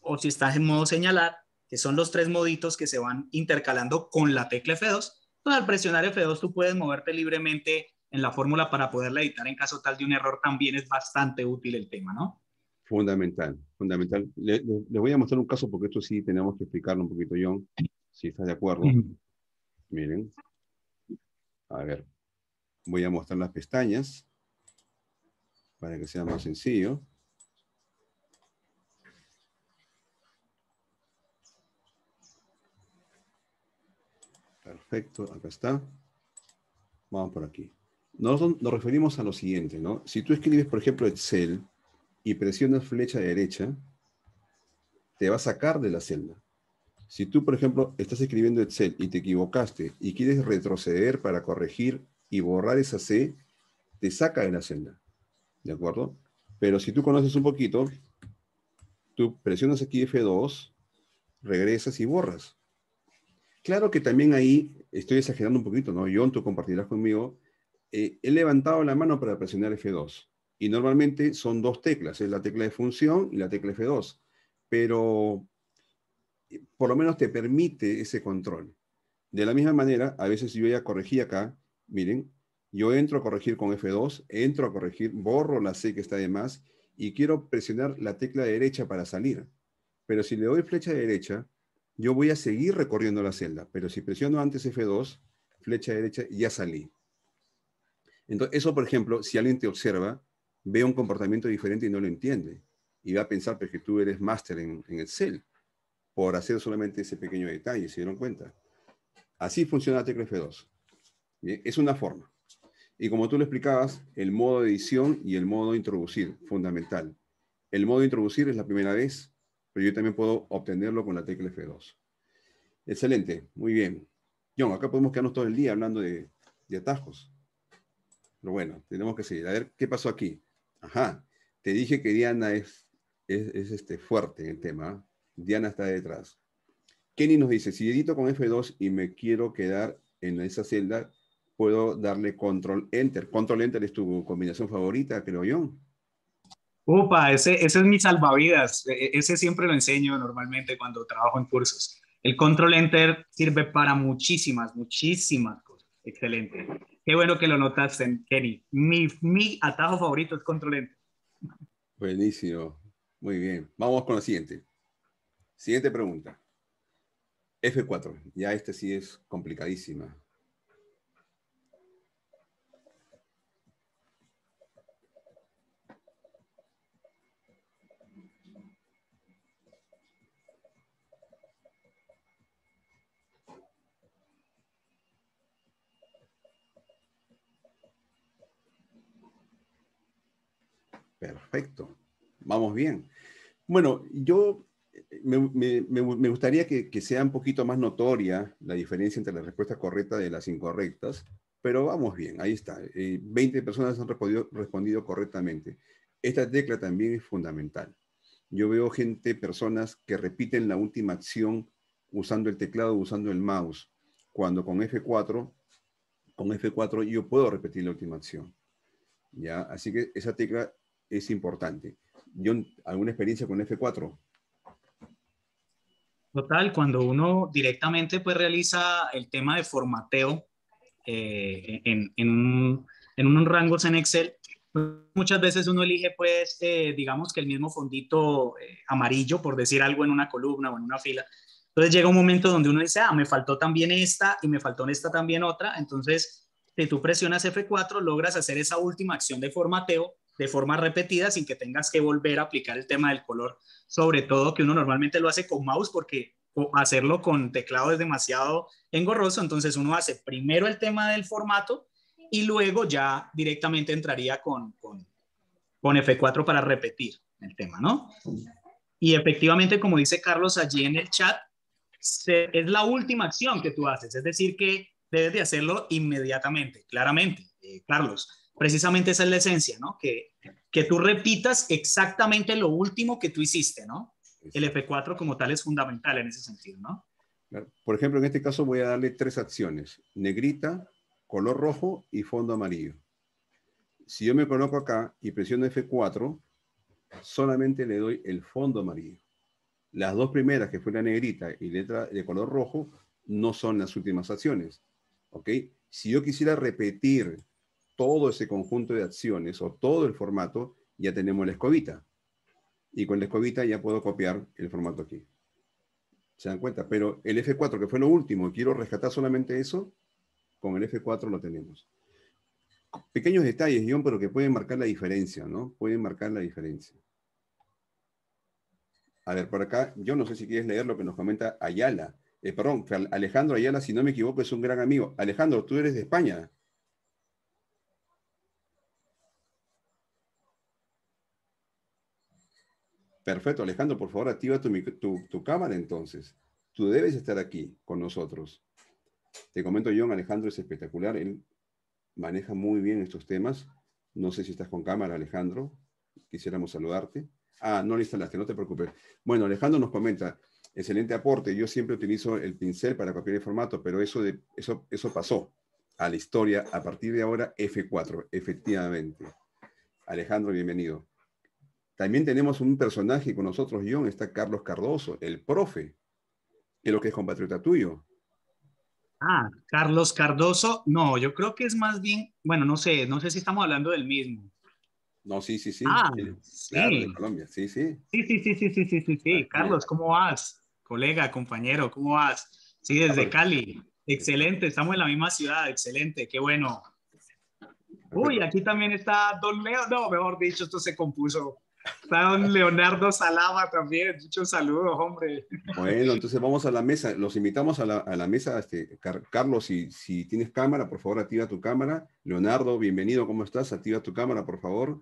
o si estás en modo señalar, que son los tres moditos que se van intercalando con la tecla F2. Entonces, al presionar F2 tú puedes moverte libremente en la fórmula para poderla editar en caso tal de un error. También es bastante útil el tema, ¿no? Fundamental, fundamental. Les le, voy a mostrar un caso porque esto sí tenemos que explicarlo un poquito, John, si estás de acuerdo. Miren. A ver, voy a mostrar las pestañas para que sea más sencillo. Perfecto, acá está. Vamos por aquí. nos referimos a lo siguiente, ¿no? Si tú escribes, por ejemplo, Excel y presionas flecha derecha, te va a sacar de la celda. Si tú, por ejemplo, estás escribiendo Excel y te equivocaste y quieres retroceder para corregir y borrar esa C, te saca de la celda. ¿de acuerdo? Pero si tú conoces un poquito, tú presionas aquí F2, regresas y borras. Claro que también ahí estoy exagerando un poquito, ¿no? John, tú compartirás conmigo. Eh, he levantado la mano para presionar F2. Y normalmente son dos teclas, es la tecla de función y la tecla F2. Pero eh, por lo menos te permite ese control. De la misma manera, a veces yo ya corregí acá, miren, yo entro a corregir con F2, entro a corregir, borro la C que está de más y quiero presionar la tecla derecha para salir. Pero si le doy flecha derecha, yo voy a seguir recorriendo la celda. Pero si presiono antes F2, flecha derecha, ya salí. Entonces, eso, por ejemplo, si alguien te observa, ve un comportamiento diferente y no lo entiende. Y va a pensar que tú eres máster en, en Excel por hacer solamente ese pequeño detalle, ¿se dieron cuenta? Así funciona la tecla F2. es una forma. Y como tú lo explicabas, el modo de edición y el modo de introducir, fundamental. El modo de introducir es la primera vez, pero yo también puedo obtenerlo con la tecla F2. Excelente, muy bien. John, acá podemos quedarnos todo el día hablando de, atajos. Pero bueno, tenemos que seguir. A ver, ¿qué pasó aquí? Ajá, te dije que Diana es, es, este, fuerte en el tema. Diana está detrás. Kenny nos dice, si edito con F2 y me quiero quedar en esa celda, puedo darle control enter. Control enter es tu combinación favorita, creo yo. Upa, ese, es mi salvavidas. E, e, ese siempre lo enseño normalmente cuando trabajo en cursos. El control enter sirve para muchísimas, muchísimas cosas. Excelente. Qué bueno que lo notaste, Kenny. Mi, mi atajo favorito es control enter. Buenísimo. Muy bien. Vamos con la siguiente. Siguiente pregunta. F4. Ya este sí es complicadísima. Perfecto, vamos bien. Bueno, yo eh, me, gustaría que, sea un poquito más notoria la diferencia entre las respuesta correctas y las incorrectas, pero vamos bien, ahí está. Eh, 20 personas han respondido, correctamente. Esta tecla también es fundamental. Yo veo gente, personas que repiten la última acción usando el teclado, usando el mouse, cuando con F4, con F4 yo puedo repetir la última acción. ¿Ya? Así que esa tecla es importante. yo ¿alguna experiencia con F4? Total, cuando uno directamente pues realiza el tema de formateo eh, en, unos rangos en Excel, pues, muchas veces uno elige pues eh, digamos que el mismo fondito eh, amarillo, por decir algo en una columna o en una fila. Entonces llega un momento donde uno dice, ah, me faltó también esta y me faltó en esta también otra. Entonces, si tú presionas F4, logras hacer esa última acción de formateo de forma repetida sin que tengas que volver a aplicar el tema del color, sobre todo que uno normalmente lo hace con mouse porque hacerlo con teclado es demasiado engorroso, entonces uno hace primero el tema del formato y luego ya directamente entraría con, con, F4 para repetir el tema, ¿no? Y efectivamente, como dice Carlos allí en el chat, es la última acción que tú haces, es decir, que debes de hacerlo inmediatamente, claramente, eh, Carlos precisamente esa es la esencia, ¿no? Que, que tú repitas exactamente lo último que tú hiciste, ¿no? El F4 como tal es fundamental en ese sentido, ¿no? Por ejemplo, en este caso voy a darle tres acciones, negrita, color rojo y fondo amarillo. Si yo me coloco acá y presiono F4, solamente le doy el fondo amarillo. Las dos primeras, que fue la negrita y letra de color rojo, no son las últimas acciones. ¿Ok? Si yo quisiera repetir todo ese conjunto de acciones o todo el formato, ya tenemos la escobita. Y con la escobita ya puedo copiar el formato aquí. ¿Se dan cuenta? Pero el F4, que fue lo último, quiero rescatar solamente eso, con el F4 lo tenemos. Pequeños detalles, guión, pero que pueden marcar la diferencia, ¿no? Pueden marcar la diferencia. A ver, por acá, yo no sé si quieres leer lo que nos comenta Ayala. Eh, perdón, Alejandro Ayala, si no me equivoco, es un gran amigo. Alejandro, tú eres de España. Perfecto, Alejandro, por favor, activa tu, cámara entonces. Tú debes estar aquí con nosotros. Te comento, John, Alejandro es espectacular. Él maneja muy bien estos temas. No sé si estás con cámara, Alejandro. Quisiéramos saludarte. Ah, no le instalaste, no te preocupes. Bueno, Alejandro nos comenta, excelente aporte. Yo siempre utilizo el pincel para copiar el formato, pero eso, de, eso, eso pasó a la historia a partir de ahora F4, efectivamente. Alejandro, bienvenido. También tenemos un personaje con nosotros, John, está Carlos Cardoso, el profe, que lo que es compatriota tuyo. Ah, Carlos Cardoso, no, yo creo que es más bien, bueno, no sé, no sé si estamos hablando del mismo. No, sí, sí, sí. Ah, sí. de Colombia, sí, sí. Sí, sí, sí, sí, sí, sí, sí, sí. Carlos, ¿cómo vas? Colega, compañero, ¿cómo vas? Sí, desde Cali. Excelente, estamos en la misma ciudad, excelente, qué bueno. Uy, aquí también está Don Leo, no, mejor dicho, esto se compuso Está don Leonardo Salama también. Muchos saludos, hombre. Bueno, entonces vamos a la mesa. Los invitamos a la, mesa. Este, Carlos, si, tienes cámara, por favor, activa tu cámara. Leonardo, bienvenido. ¿Cómo estás? Activa tu cámara, por favor.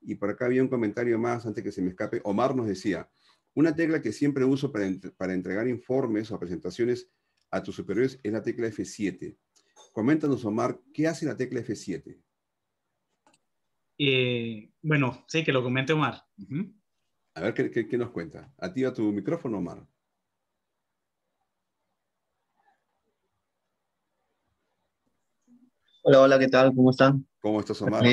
Y por acá había un comentario más antes que se me escape. Omar nos decía, una tecla que siempre uso para, para entregar informes o presentaciones a tus superiores es la tecla F7. Coméntanos, Omar, ¿qué hace la tecla F7? Eh, bueno, sí, que lo comente Omar. A ver, ¿qué, nos cuenta? Activa tu micrófono, Omar. Hola, hola, ¿qué tal? ¿Cómo están? ¿Cómo estás, Omar? ¿Qué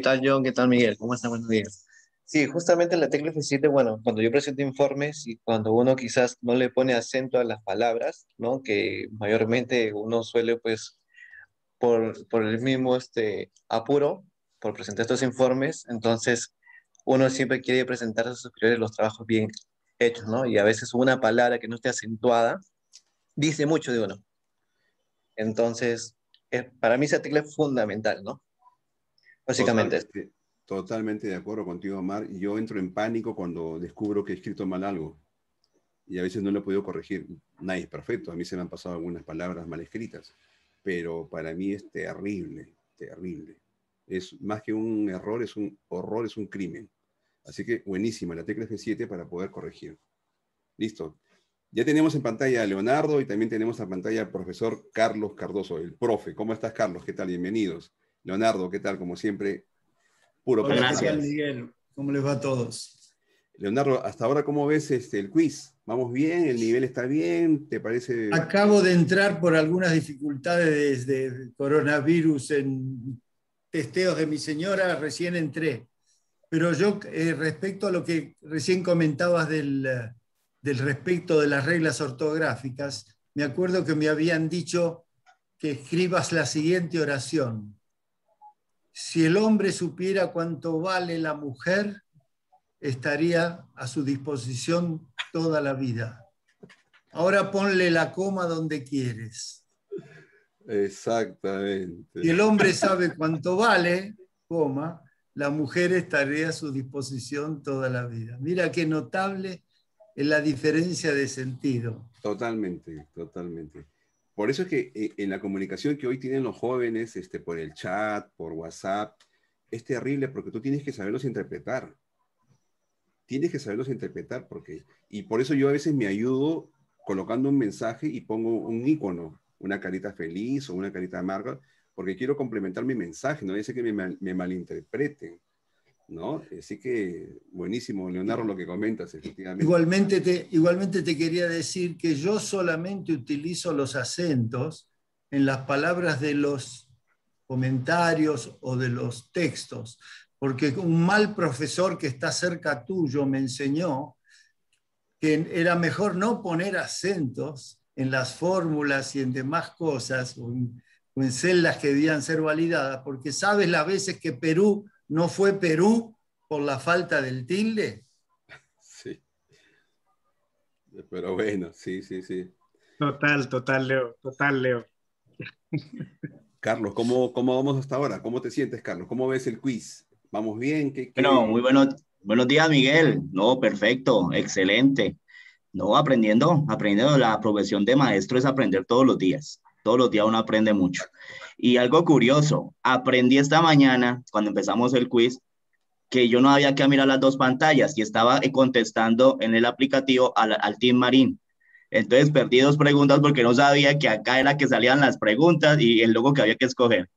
tal, John? ¿Qué tal, Miguel? ¿Cómo están? Buenos días. Sí, justamente en la tecla F7, bueno, cuando yo presento informes y cuando uno quizás no le pone acento a las palabras, ¿no? Que mayormente uno suele, pues, por, el mismo este, apuro, por presentar estos informes. Entonces, uno siempre quiere presentar a sus superiores los trabajos bien hechos, ¿no? Y a veces una palabra que no esté acentuada dice mucho de uno. Entonces, para mí esa tecla es fundamental, ¿no? Básicamente. Totalmente, totalmente de acuerdo contigo, Omar. Yo entro en pánico cuando descubro que he escrito mal algo y a veces no lo he podido corregir. Nadie es perfecto, a mí se me han pasado algunas palabras mal escritas, pero para mí es terrible, terrible es más que un error, es un horror, es un crimen. Así que buenísima, la tecla F7 para poder corregir. Listo. Ya tenemos en pantalla a Leonardo y también tenemos en pantalla al profesor Carlos Cardoso, el profe. ¿Cómo estás, Carlos? ¿Qué tal? Bienvenidos. Leonardo, ¿qué tal? Como siempre, puro. gracias, Miguel. ¿Cómo les va a todos? Leonardo, hasta ahora, ¿cómo ves este, el quiz? ¿Vamos bien? ¿El nivel está bien? ¿Te parece...? Acabo de entrar por algunas dificultades desde coronavirus en testeos de mi señora, recién entré. Pero yo, eh, respecto a lo que recién comentabas del, eh, del respecto de las reglas ortográficas, me acuerdo que me habían dicho que escribas la siguiente oración. Si el hombre supiera cuánto vale la mujer, estaría a su disposición toda la vida. Ahora ponle la coma donde quieres. Exactamente. Y el hombre sabe cuánto vale, coma, la mujer estaría a su disposición toda la vida. Mira qué notable es la diferencia de sentido. Totalmente, totalmente. Por eso es que eh, en la comunicación que hoy tienen los jóvenes, este, por el chat, por WhatsApp, es terrible porque tú tienes que saberlos interpretar. Tienes que saberlos interpretar porque, y por eso yo a veces me ayudo colocando un mensaje y pongo un icono una carita feliz o una carita amarga, porque quiero complementar mi mensaje, no dice que me, malinterpreten. ¿No? Así que buenísimo, Leonardo, lo que comentas, efectivamente. Igualmente te, igualmente te quería decir que yo solamente utilizo los acentos en las palabras de los comentarios o de los textos, porque un mal profesor que está cerca tuyo me enseñó que era mejor no poner acentos en las fórmulas y en demás cosas, o en, celdas que debían ser validadas, porque sabes las veces que Perú no fue Perú por la falta del tilde. Sí. Pero bueno, sí, sí, sí. Total, total, Leo, total, Leo. Carlos, ¿cómo, cómo vamos hasta ahora? ¿Cómo te sientes, Carlos? ¿Cómo ves el quiz? ¿Vamos bien? Bueno, muy bueno, buenos días, Miguel. No, perfecto, excelente. No, aprendiendo, aprendiendo. La profesión de maestro es aprender todos los días. Todos los días uno aprende mucho. Y algo curioso, aprendí esta mañana, cuando empezamos el quiz, que yo no había que mirar las dos pantallas y estaba contestando en el aplicativo al, Team Marine Entonces perdí dos preguntas porque no sabía que acá era que salían las preguntas y el logo que había que escoger.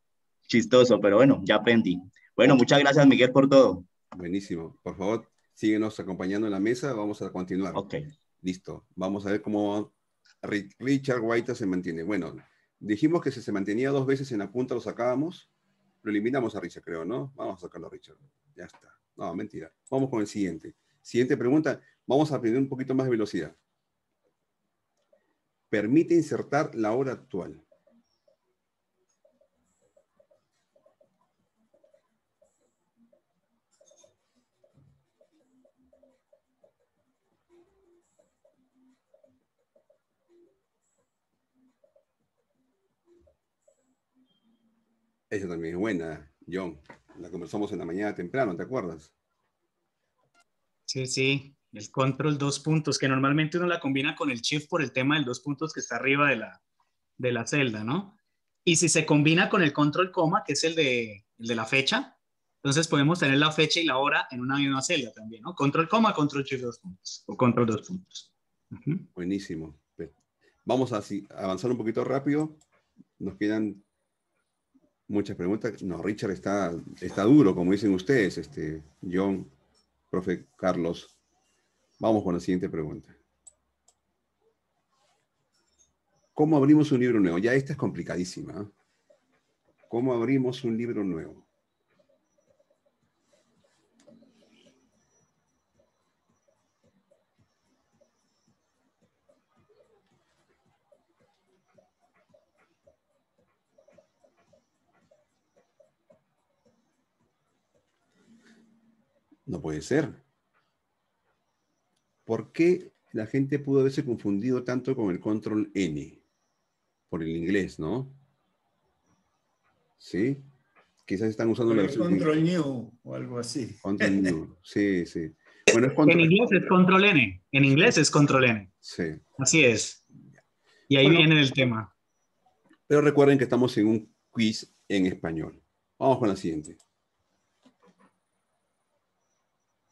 Chistoso, pero bueno, ya aprendí. Bueno, muchas gracias Miguel por todo. Buenísimo. Por favor, síguenos acompañando en la mesa. Vamos a continuar. Ok. Listo. Vamos a ver cómo Richard White se mantiene. Bueno, dijimos que si se mantenía dos veces en la punta lo sacábamos. Lo eliminamos a Richard, creo, ¿no? Vamos a sacarlo a Richard. Ya está. No, mentira. Vamos con el siguiente. Siguiente pregunta. Vamos a aprender un poquito más de velocidad. Permite insertar la hora actual. Esa también es buena, John. La conversamos en la mañana temprano, ¿te acuerdas? Sí, sí. El control dos puntos, que normalmente uno la combina con el shift por el tema del dos puntos que está arriba de la, celda, ¿no? Y si se combina con el control coma, que es el de, la fecha, entonces podemos tener la fecha y la hora en una misma celda también, ¿no? Control coma, control shift dos puntos, o control dos puntos. Buenísimo. Vamos a avanzar un poquito rápido. Nos quedan Muchas preguntas. No, Richard está, está duro, como dicen ustedes, este, John, profe Carlos. Vamos con la siguiente pregunta. ¿Cómo abrimos un libro nuevo? Ya esta es complicadísima. ¿eh? ¿Cómo abrimos un libro nuevo? No puede ser. ¿Por qué la gente pudo haberse confundido tanto con el control N? Por el inglés, ¿no? ¿Sí? Quizás están usando la versión. Control New o algo así. Control New, sí, sí. En inglés es control N. En inglés es control N. Sí. Así es. Y ahí viene el tema. Pero recuerden que estamos en un quiz en español. Vamos con la siguiente.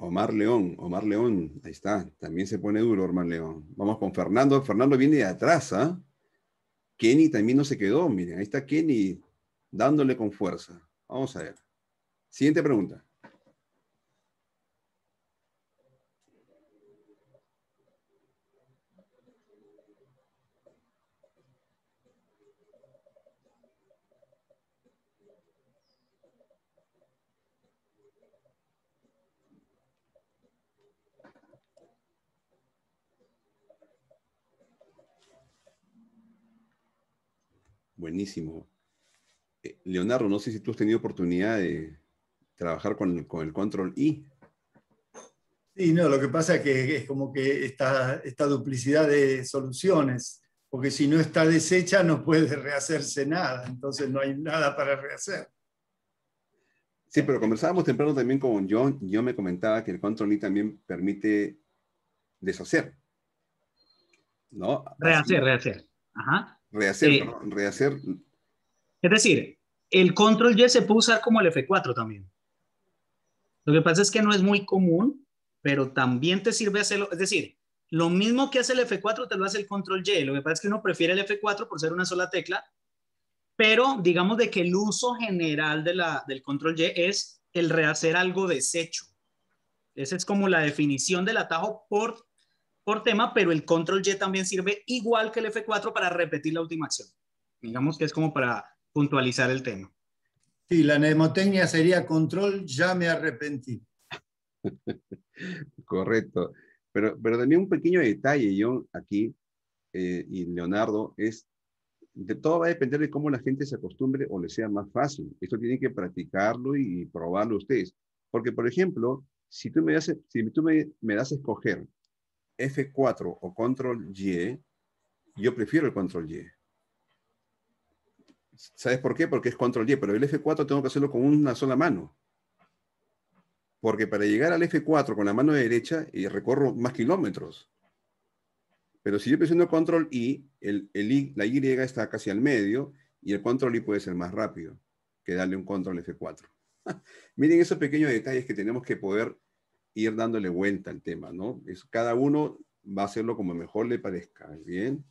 Omar León, Omar León, ahí está, también se pone duro Omar León. Vamos con Fernando, Fernando viene de atrás, ¿ah? Kenny también no se quedó, miren, ahí está Kenny dándole con fuerza. Vamos a ver. Siguiente pregunta. Buenísimo. Eh, Leonardo, no sé si tú has tenido oportunidad de trabajar con, el control I. Sí, no, lo que pasa es que es como que esta, duplicidad de soluciones, porque si no está deshecha no puede rehacerse nada, entonces no hay nada para rehacer. Sí, pero conversábamos temprano también con John, yo me comentaba que el control I también permite deshacer. ¿No? Rehacer, rehacer. Ajá. Rehacer, rehacer. Es decir, el control Y se puede usar como el F4 también. Lo que pasa es que no es muy común, pero también te sirve hacerlo. Es decir, lo mismo que hace el F4 te lo hace el control Y. Lo que pasa es que uno prefiere el F4 por ser una sola tecla, pero digamos de que el uso general de la, del control Y es el rehacer algo deshecho. Esa es como la definición del atajo por por tema, pero el Control Y también sirve igual que el F4 para repetir la última acción. Digamos que es como para puntualizar el tema. Sí, la mnemotecnia sería Control, ya me arrepentí. Correcto. Pero, pero también un pequeño detalle, yo aquí, eh, y Leonardo, es de todo va a depender de cómo la gente se acostumbre o le sea más fácil. Esto tienen que practicarlo y probarlo ustedes. Porque, por ejemplo, si tú me das, si tú me, me das a escoger F4 o control Y, yo prefiero el control Y. ¿Sabes por qué? Porque es control Y, pero el F4 tengo que hacerlo con una sola mano. Porque para llegar al F4 con la mano derecha y recorro más kilómetros. Pero si yo presiono control y el, la Y está casi al medio y el control y puede ser más rápido que darle un control F4. Miren esos pequeños detalles que tenemos que poder ir dándole vuelta al tema, ¿no? Es, cada uno va a hacerlo como mejor le parezca, ¿bien?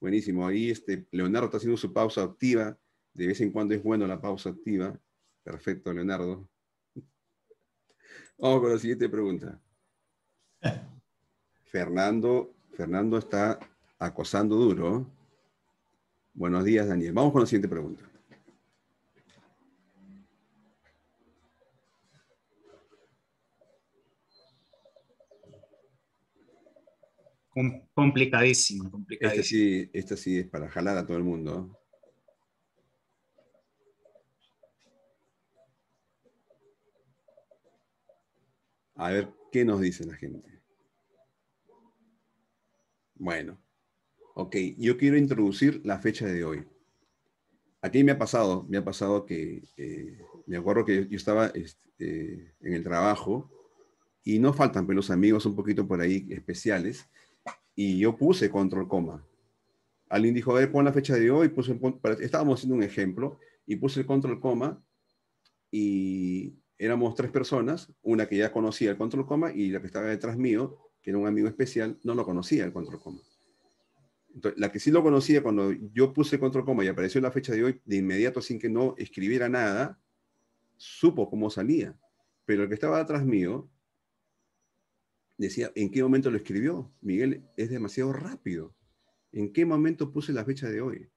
Buenísimo, ahí este, Leonardo está haciendo su pausa activa, de vez en cuando es bueno la pausa activa, perfecto Leonardo. Vamos con la siguiente pregunta. Fernando, Fernando está acosando duro. Buenos días, Daniel. Vamos con la siguiente pregunta. complicadísimo, complicadísimo. Esta este sí, es para jalar a todo el mundo. A ver qué nos dice la gente. Bueno, ok, yo quiero introducir la fecha de hoy. Aquí me ha pasado, me ha pasado que eh, me acuerdo que yo estaba este, en el trabajo y no faltan pelos los amigos un poquito por ahí especiales y yo puse control coma. Alguien dijo, a eh, ver, pon la fecha de hoy, puse, estábamos haciendo un ejemplo, y puse el control coma, y éramos tres personas, una que ya conocía el control coma, y la que estaba detrás mío, que era un amigo especial, no lo conocía el control coma. la que sí lo conocía cuando yo puse control coma y apareció la fecha de hoy, de inmediato, sin que no escribiera nada, supo cómo salía. Pero el que estaba detrás mío, decía, ¿en qué momento lo escribió? Miguel, es demasiado rápido. ¿En qué momento puse la fecha de hoy?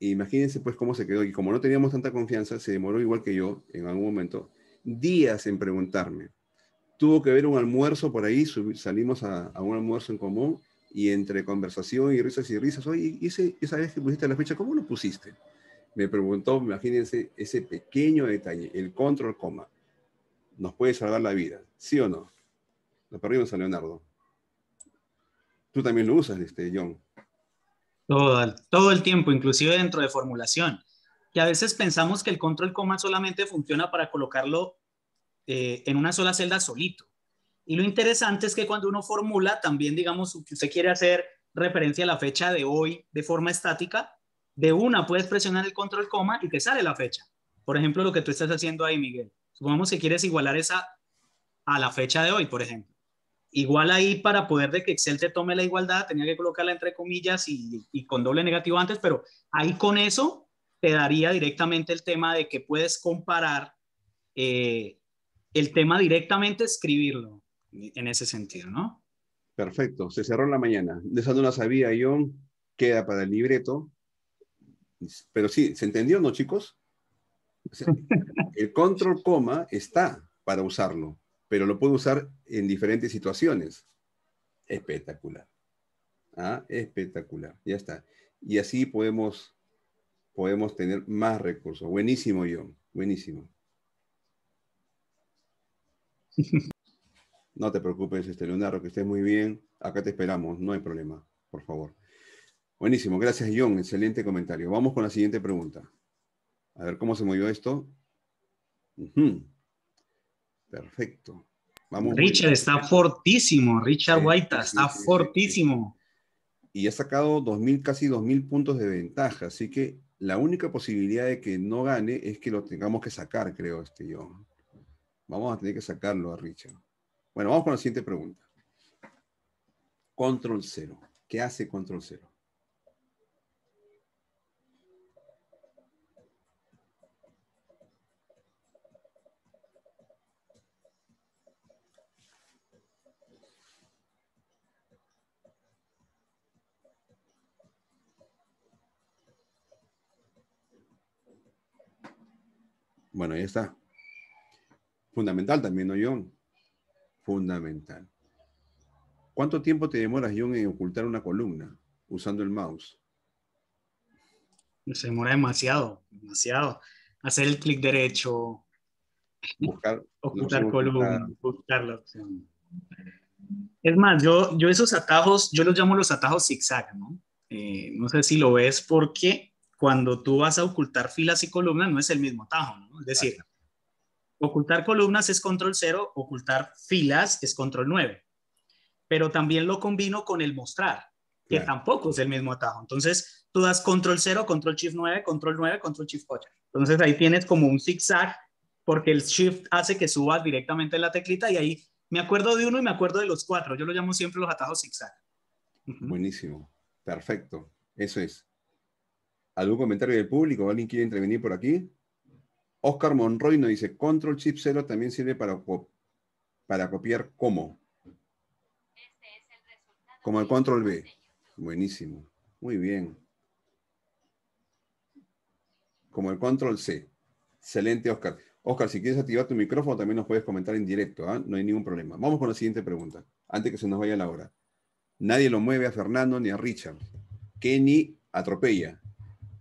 Imagínense pues cómo se quedó. Y como no teníamos tanta confianza, se demoró igual que yo en algún momento, días en preguntarme. Tuvo que ver un almuerzo por ahí, salimos a, un almuerzo en común y entre conversación y risas y risas, oye, esa vez que pusiste la fecha, ¿cómo lo pusiste? Me preguntó, imagínense ese pequeño detalle, el control coma. Nos puede salvar la vida, ¿sí o no? La perdimos a Leonardo. Tú también lo usas, este, John. Todo, el tiempo, inclusive dentro de formulación. Y a veces pensamos que el control coma solamente funciona para colocarlo eh, en una sola celda solito. Y lo interesante es que cuando uno formula, también digamos que usted quiere hacer referencia a la fecha de hoy de forma estática, de una puedes presionar el control coma y te sale la fecha. Por ejemplo, lo que tú estás haciendo ahí, Miguel. Supongamos que quieres igualar esa a la fecha de hoy, por ejemplo. Igual ahí para poder de que Excel te tome la igualdad, tenía que colocarla entre comillas y, con doble negativo antes, pero ahí con eso te daría directamente el tema de que puedes comparar eh, el tema directamente, escribirlo en ese sentido, ¿no? Perfecto, se cerró en la mañana. De esa no la sabía yo, queda para el libreto. Pero sí, ¿se entendió, no, chicos? el control coma está para usarlo pero lo puedo usar en diferentes situaciones. Espectacular. Ah, espectacular. Ya está. Y así podemos, podemos tener más recursos. Buenísimo, John. Buenísimo. No te preocupes, este Leonardo, que estés muy bien. Acá te esperamos, no hay problema, por favor. Buenísimo, gracias John, excelente comentario. Vamos con la siguiente pregunta. A ver cómo se movió esto. Perfecto. Richard está fortísimo, Richard Guaita está fortísimo. Y ha sacado casi 2.000 puntos de ventaja, así que la única posibilidad de que no gane es que lo tengamos que sacar, creo, este yo. Vamos a tener que sacarlo a Richard. Bueno, vamos con la siguiente pregunta. Control cero. ¿Qué hace control cero? Bueno, ahí está. Fundamental también, ¿no, John? Fundamental. ¿Cuánto tiempo te demoras, John, en ocultar una columna usando el mouse? Se demora demasiado, demasiado. Hacer el clic derecho, buscar, ocultar columna, buscar la opción. Es más, yo, yo esos atajos, yo los llamo los atajos zigzag, ¿no? Eh, no sé si lo ves porque cuando tú vas a ocultar filas y columnas no es el mismo tajo, Es decir, ocultar columnas es control 0, ocultar filas es control 9. Pero también lo combino con el mostrar, que tampoco es el mismo atajo. Entonces, tú das control 0, control shift 9, control 9, control shift 8. Entonces, ahí tienes como un zigzag porque el shift hace que subas directamente la teclita y ahí me acuerdo de uno y me acuerdo de los cuatro. Yo lo llamo siempre los atajos zigzag. Buenísimo. Perfecto. Eso es. ¿Algún comentario del público? ¿Alguien quiere intervenir por aquí? Oscar Monroy nos dice, Control Chip 0 también sirve para, para copiar ¿Cómo? Este es el como el Control B. Buenísimo. Muy bien. Como el Control C. Excelente, Oscar. Oscar, si quieres activar tu micrófono, también nos puedes comentar en directo. ¿ah? No hay ningún problema. Vamos con la siguiente pregunta, antes que se nos vaya la hora. Nadie lo mueve a Fernando ni a Richard. Kenny atropella.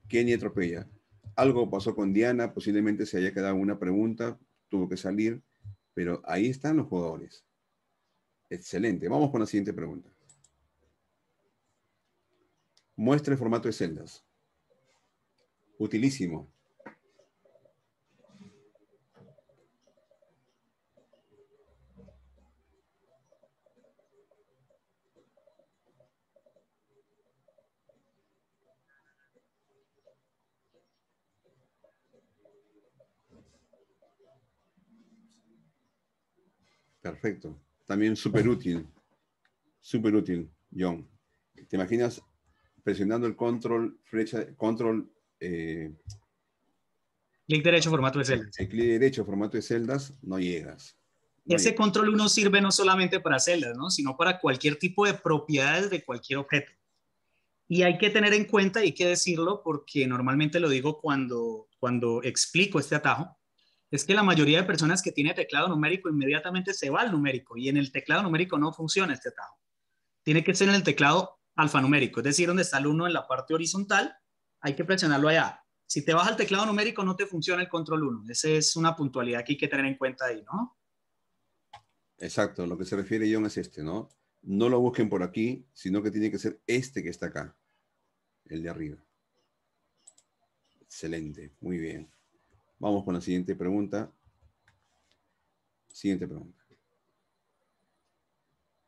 Kenia atropella. Algo pasó con Diana, posiblemente se haya quedado una pregunta, tuvo que salir, pero ahí están los jugadores. Excelente. Vamos con la siguiente pregunta. Muestra el formato de celdas. Utilísimo. Perfecto. También súper útil. Súper útil, John. ¿Te imaginas presionando el control, flecha, control... Eh, clic derecho, formato de celdas. El clic derecho, formato de celdas, no llegas. Ese control uno sirve no solamente para celdas, sino para cualquier tipo de propiedades de cualquier objeto. Y hay que tener en cuenta, hay que decirlo, porque normalmente lo digo cuando, cuando explico este atajo, es que la mayoría de personas que tiene teclado numérico inmediatamente se va al numérico y en el teclado numérico no funciona este atajo. Tiene que ser en el teclado alfanumérico, es decir, donde está el 1 en la parte horizontal, hay que presionarlo allá. Si te vas al teclado numérico no te funciona el control 1. Esa es una puntualidad que hay que tener en cuenta ahí, ¿no? Exacto, lo que se refiere John es este, ¿no? No lo busquen por aquí, sino que tiene que ser este que está acá, el de arriba. Excelente, muy bien. Vamos con la siguiente pregunta. Siguiente pregunta.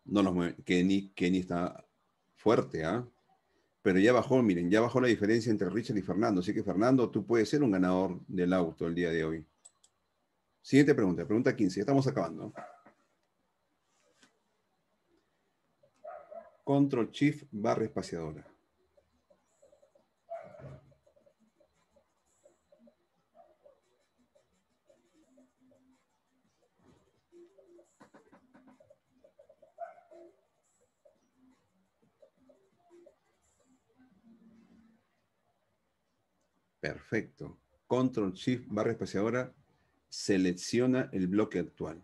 No nos mueve. Kenny, está fuerte, ¿ah? Pero ya bajó, miren, ya bajó la diferencia entre Richard y Fernando. Así que, Fernando, tú puedes ser un ganador del auto el día de hoy. Siguiente pregunta, pregunta 15. estamos acabando. Control Shift barra espaciadora. Perfecto. Control Shift barra espaciadora selecciona el bloque actual.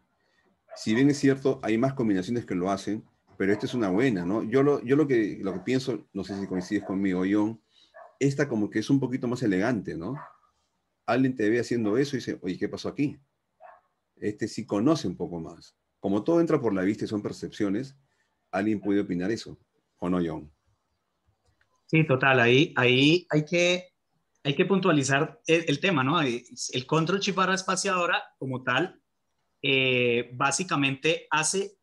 Si bien es cierto, hay más combinaciones que lo hacen, pero esta es una buena, ¿no? Yo lo, yo lo, que, lo que pienso, no sé si coincides conmigo, John, esta como que es un poquito más elegante, ¿no? Alguien te ve haciendo eso y dice, oye, ¿qué pasó aquí? Este sí conoce un poco más. Como todo entra por la vista y son percepciones, alguien puede opinar eso, ¿o no, John? Sí, total, ahí, ahí hay que hay que puntualizar el, tema, ¿no? Eh, el control chip barra espaciadora como tal, eh, básicamente hace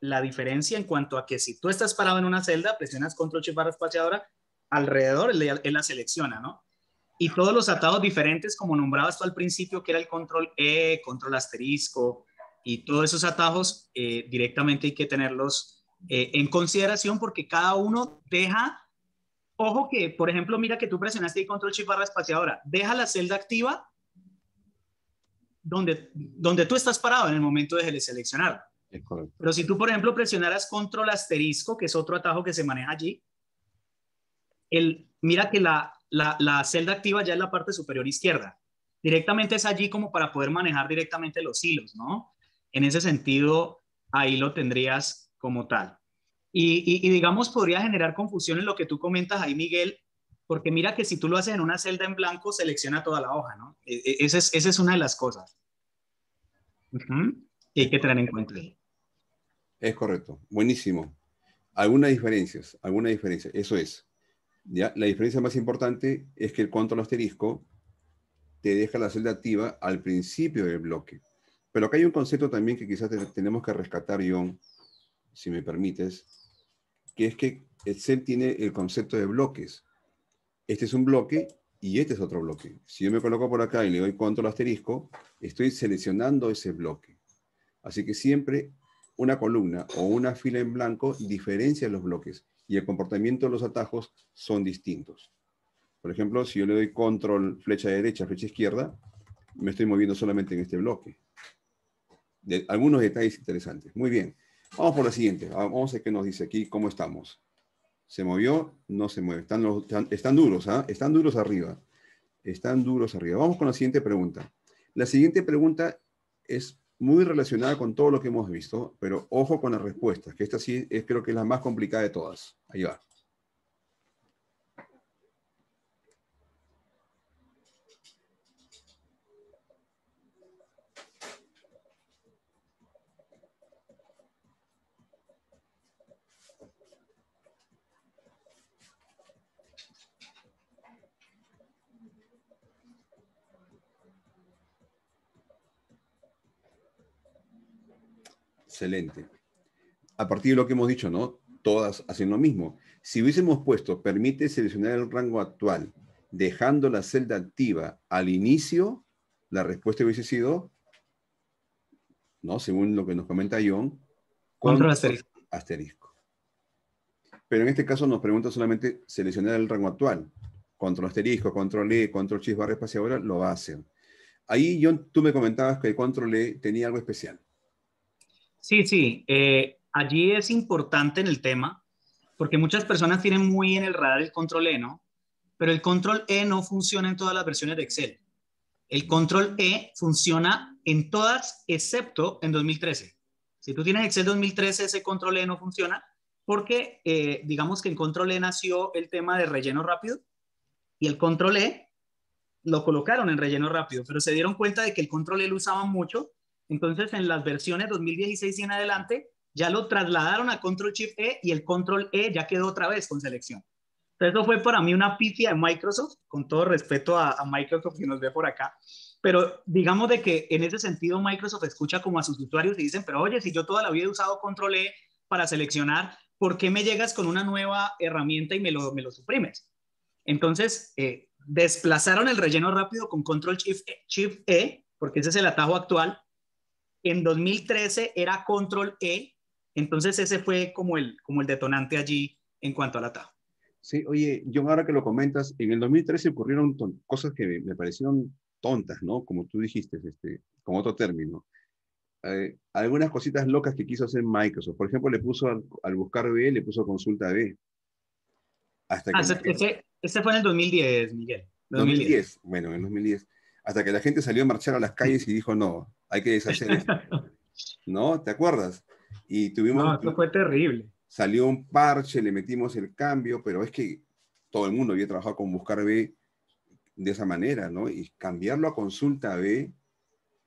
la diferencia en cuanto a que si tú estás parado en una celda, presionas control chip barra espaciadora, alrededor él, la selecciona, ¿no? Y todos los atajos diferentes, como nombrabas tú al principio, que era el control E, control asterisco, y todos esos atajos eh, directamente hay que tenerlos en consideración porque cada uno deja Ojo que, por ejemplo, mira que tú presionaste ahí control shift barra espaciadora. Deja la celda activa donde, donde tú estás parado en el momento de seleccionar. Pero si tú, por ejemplo, presionaras control asterisco, que es otro atajo que se maneja allí, el, mira que la, la, la celda activa ya es la parte superior izquierda. Directamente es allí como para poder manejar directamente los hilos, ¿no? En ese sentido, ahí lo tendrías como tal. Y, digamos, podría generar confusión en lo que tú comentas ahí, Miguel, porque mira que si tú lo haces en una celda en blanco, selecciona toda la hoja, ¿no? E, e, esa, es, una de las cosas. que Y hay que tener en cuenta. Es correcto, buenísimo. Algunas diferencias, alguna diferencia eso es. ¿ya? La diferencia más importante es que el control asterisco te deja la celda activa al principio del bloque. Pero acá hay un concepto también que quizás tenemos que rescatar, John, si me permites, que es que Excel tiene el concepto de bloques. Este es un bloque y este es otro bloque. Si yo me coloco por acá y le doy control asterisco, estoy seleccionando ese bloque. Así que siempre una columna o una fila en blanco diferencia los bloques y el comportamiento de los atajos son distintos. Por ejemplo, si yo le doy control flecha derecha, flecha izquierda, me estoy moviendo solamente en este bloque. De, algunos detalles interesantes. Muy bien. Vamos por la siguiente. Ah, vamos a ver qué nos dice aquí, cómo estamos. ¿Se movió? No se mueve. Están, duros, ¿ah? Están duros arriba. Están duros arriba. Vamos con la siguiente pregunta. La siguiente pregunta es muy relacionada con todo lo que hemos visto, pero ojo con las respuestas, que esta sí es, creo que es la más complicada de todas. Ahí va. Excelente. A partir de lo que hemos dicho, ¿no? Todas hacen lo mismo. Si hubiésemos puesto, permite seleccionar el rango actual, dejando la celda activa al inicio, la respuesta hubiese sido, ¿no? Según lo que nos comenta John, control asterisco. Pero en este caso nos pregunta solamente seleccionar el rango actual. Control asterisco, control E, control X barra espaciadora, lo va a hacer. Ahí, John, tú me comentabas que el control E tenía algo especial. Sí, sí. Eh, allí es importante en el tema, porque muchas personas tienen muy en el radar el control E, ¿no? Pero el control E no funciona en todas las versiones de Excel. El control E funciona en todas, excepto en 2013. Si tú tienes Excel 2013, ese control E no funciona, porque eh, digamos que en control E nació el tema de relleno rápido y el control E lo colocaron en relleno rápido, pero se dieron cuenta de que el control E lo usaban mucho entonces, en las versiones 2016 y en adelante, ya lo trasladaron a Control Shift E y el Control E ya quedó otra vez con selección. Entonces, eso fue para mí una pifia de Microsoft, con todo respeto a, Microsoft que nos ve por acá. Pero digamos de que en ese sentido Microsoft escucha como a sus usuarios y dicen, pero oye, si yo toda la vida he usado Control E para seleccionar, ¿por qué me llegas con una nueva herramienta y me lo, me lo suprimes? Entonces, eh, desplazaron el relleno rápido con Control Shift e porque ese es el atajo actual, en 2013 era control E, entonces ese fue como el, como el detonante allí en cuanto a la TAO. Sí, oye, John, ahora que lo comentas, en el 2013 ocurrieron cosas que me, parecieron tontas, ¿no? Como tú dijiste, este, con otro término. Eh, algunas cositas locas que quiso hacer Microsoft. Por ejemplo, le puso al, buscar B, le puso consulta B. Hasta que ah, ese, fue en el 2010, Miguel. 2010. 2010. Bueno, en 2010 hasta que la gente salió a marchar a las calles y dijo, no, hay que deshacer esto. ¿No? ¿Te acuerdas? Y tuvimos... No, eso fue terrible. Salió un parche, le metimos el cambio, pero es que todo el mundo había trabajado con Buscar B de esa manera, ¿no? Y cambiarlo a consulta B,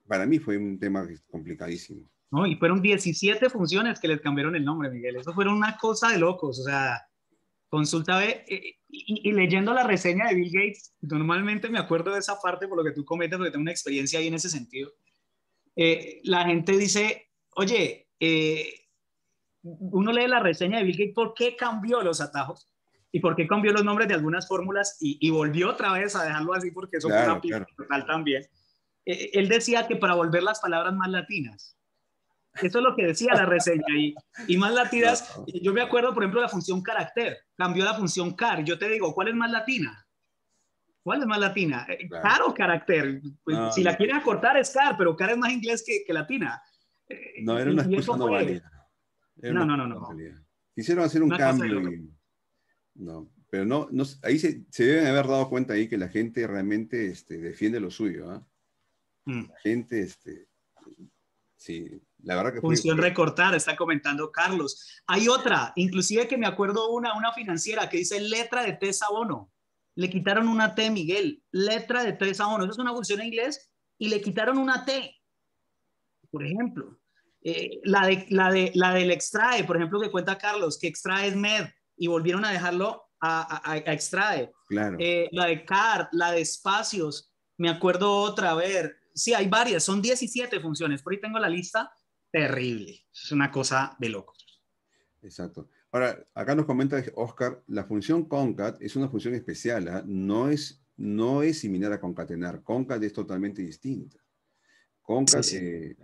para mí fue un tema complicadísimo. No, y fueron 17 funciones que les cambiaron el nombre, Miguel. Eso fueron una cosa de locos, o sea, Consulta B, eh, y, leyendo la reseña de Bill Gates, normalmente me acuerdo de esa parte por lo que tú comentas, porque tengo una experiencia ahí en ese sentido. Eh, la gente dice, oye, eh, uno lee la reseña de Bill Gates, ¿por qué cambió los atajos? ¿Y por qué cambió los nombres de algunas fórmulas? Y, volvió otra vez a dejarlo así porque eso fue una total también. él decía que para volver las palabras más latinas. Eso es lo que decía la reseña y, y más latinas. Eh, yo me acuerdo, por ejemplo, de la función carácter. Cambió la función car. Yo te digo, ¿cuál es más latina? ¿Cuál es más latina? Eh, car o carácter. Pues, si la quieres acortar es car, pero car es más inglés que, que latina. Eh, no, era una excusa no No, no, no, Quisieron hacer un cambio. no, pero no, ahí se, se, deben haber dado cuenta ahí que la gente realmente este, defiende lo suyo. ¿ah? Mm. La gente, este, sí, la verdad que Función recortar, está comentando Carlos. Hay otra, inclusive que me acuerdo una, una financiera que dice letra de tres sabono. Le quitaron una T, Miguel. Letra de tres sabono. Eso es una función en inglés y le quitaron una T. Por ejemplo, eh, la, de, de, la del extrae, por ejemplo, que cuenta Carlos, que extrae es med y volvieron a dejarlo a, extrae. Eh, la de car, la de espacios. Me acuerdo otra, a ver. Sí, hay varias, son 17 funciones. Por ahí tengo la lista terrible. Es una cosa de locos. Exacto. Ahora, acá nos comenta Oscar, la función concat es una función especial, ¿ah? no, es, no es similar a concatenar. Concat es totalmente distinta. Concat eh,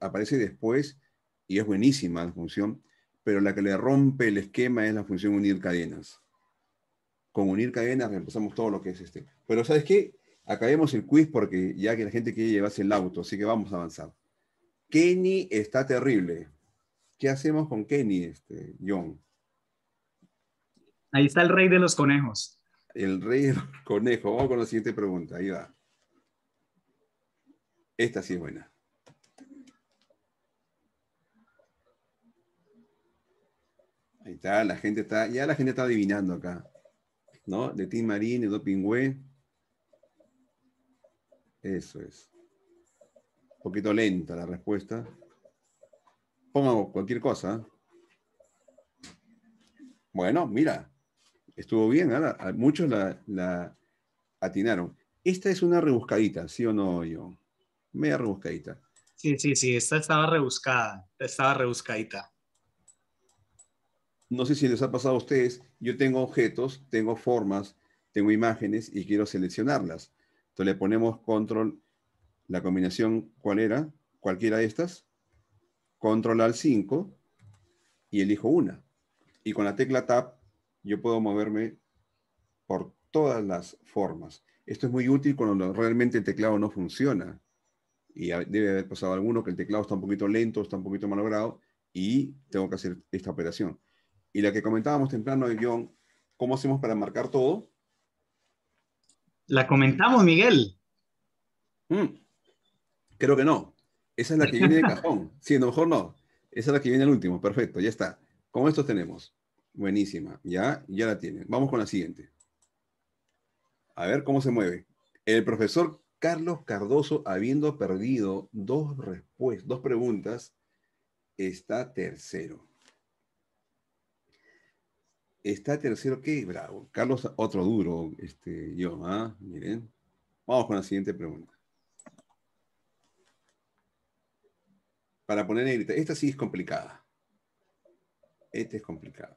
aparece después y es buenísima la función, pero la que le rompe el esquema es la función unir cadenas. Con unir cadenas reemplazamos todo lo que es este. Pero ¿sabes qué? Acabemos el quiz porque ya que la gente quiere llevarse el auto, así que vamos a avanzar. Kenny está terrible. ¿Qué hacemos con Kenny, este, John? Ahí está el rey de los conejos. El rey de los conejos. Vamos con la siguiente pregunta. Ahí va. Esta sí es buena. Ahí está, la gente está, ya la gente está adivinando acá. ¿No? De Tim Marín, Edo Pingüe. Eso es poquito lenta la respuesta. Ponga cualquier cosa. Bueno, mira, estuvo bien, muchos la, atinaron. Esta es una rebuscadita, ¿sí o no, yo? Media rebuscadita. Sí, sí, sí, esta estaba rebuscada, estaba rebuscadita. No sé si les ha pasado a ustedes, yo tengo objetos, tengo formas, tengo imágenes y quiero seleccionarlas. Entonces le ponemos control la combinación, ¿cuál era? Cualquiera de estas. Control al 5 y elijo una. Y con la tecla Tab yo puedo moverme por todas las formas. Esto es muy útil cuando realmente el teclado no funciona. Y debe haber pasado alguno que el teclado está un poquito lento, está un poquito malogrado y tengo que hacer esta operación. Y la que comentábamos temprano de guión ¿cómo hacemos para marcar todo? La comentamos, Miguel. Mm. Creo que no. Esa es la que viene de cajón. Sí, a lo mejor no. Esa es la que viene al último. Perfecto, ya está. Con estos tenemos. Buenísima. Ya, ya la tienen. Vamos con la siguiente. A ver cómo se mueve. El profesor Carlos Cardoso, habiendo perdido dos, respuestas, dos preguntas, está tercero. Está tercero, qué bravo. Carlos, otro duro, este, yo, ¿ah? Miren. Vamos con la siguiente pregunta. para poner negrita. Esta sí es complicada. Esta es complicada.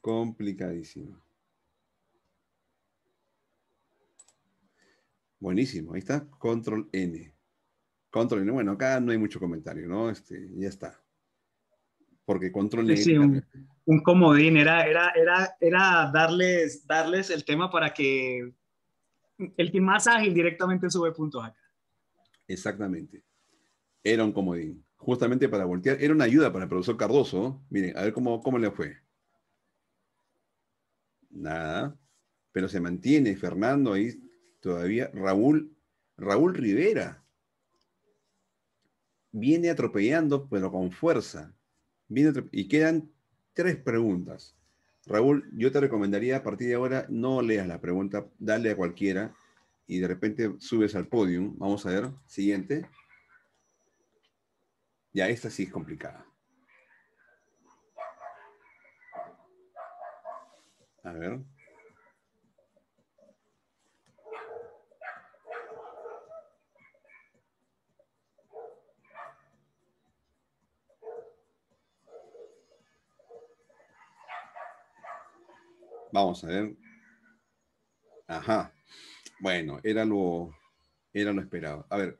Complicadísimo. Buenísimo, ahí está, control N. Control, bueno, acá no hay mucho comentario, ¿no? Este, ya está. Porque Control sí, sí, un, comodín, era, era, era, era darles, darles el tema para que el que más ágil directamente sube puntos acá. Exactamente. Era un comodín. Justamente para voltear, era una ayuda para el profesor Cardoso. Miren, a ver cómo, cómo le fue. Nada. Pero se mantiene Fernando ahí todavía. Raúl, Raúl Rivera viene atropellando, pero con fuerza. Viene y quedan tres preguntas. Raúl, yo te recomendaría a partir de ahora no leas la pregunta, dale a cualquiera y de repente subes al podio. Vamos a ver, siguiente. Ya, esta sí es complicada. A ver. Vamos a ver. Ajá. Bueno, era lo, era lo esperado. A ver,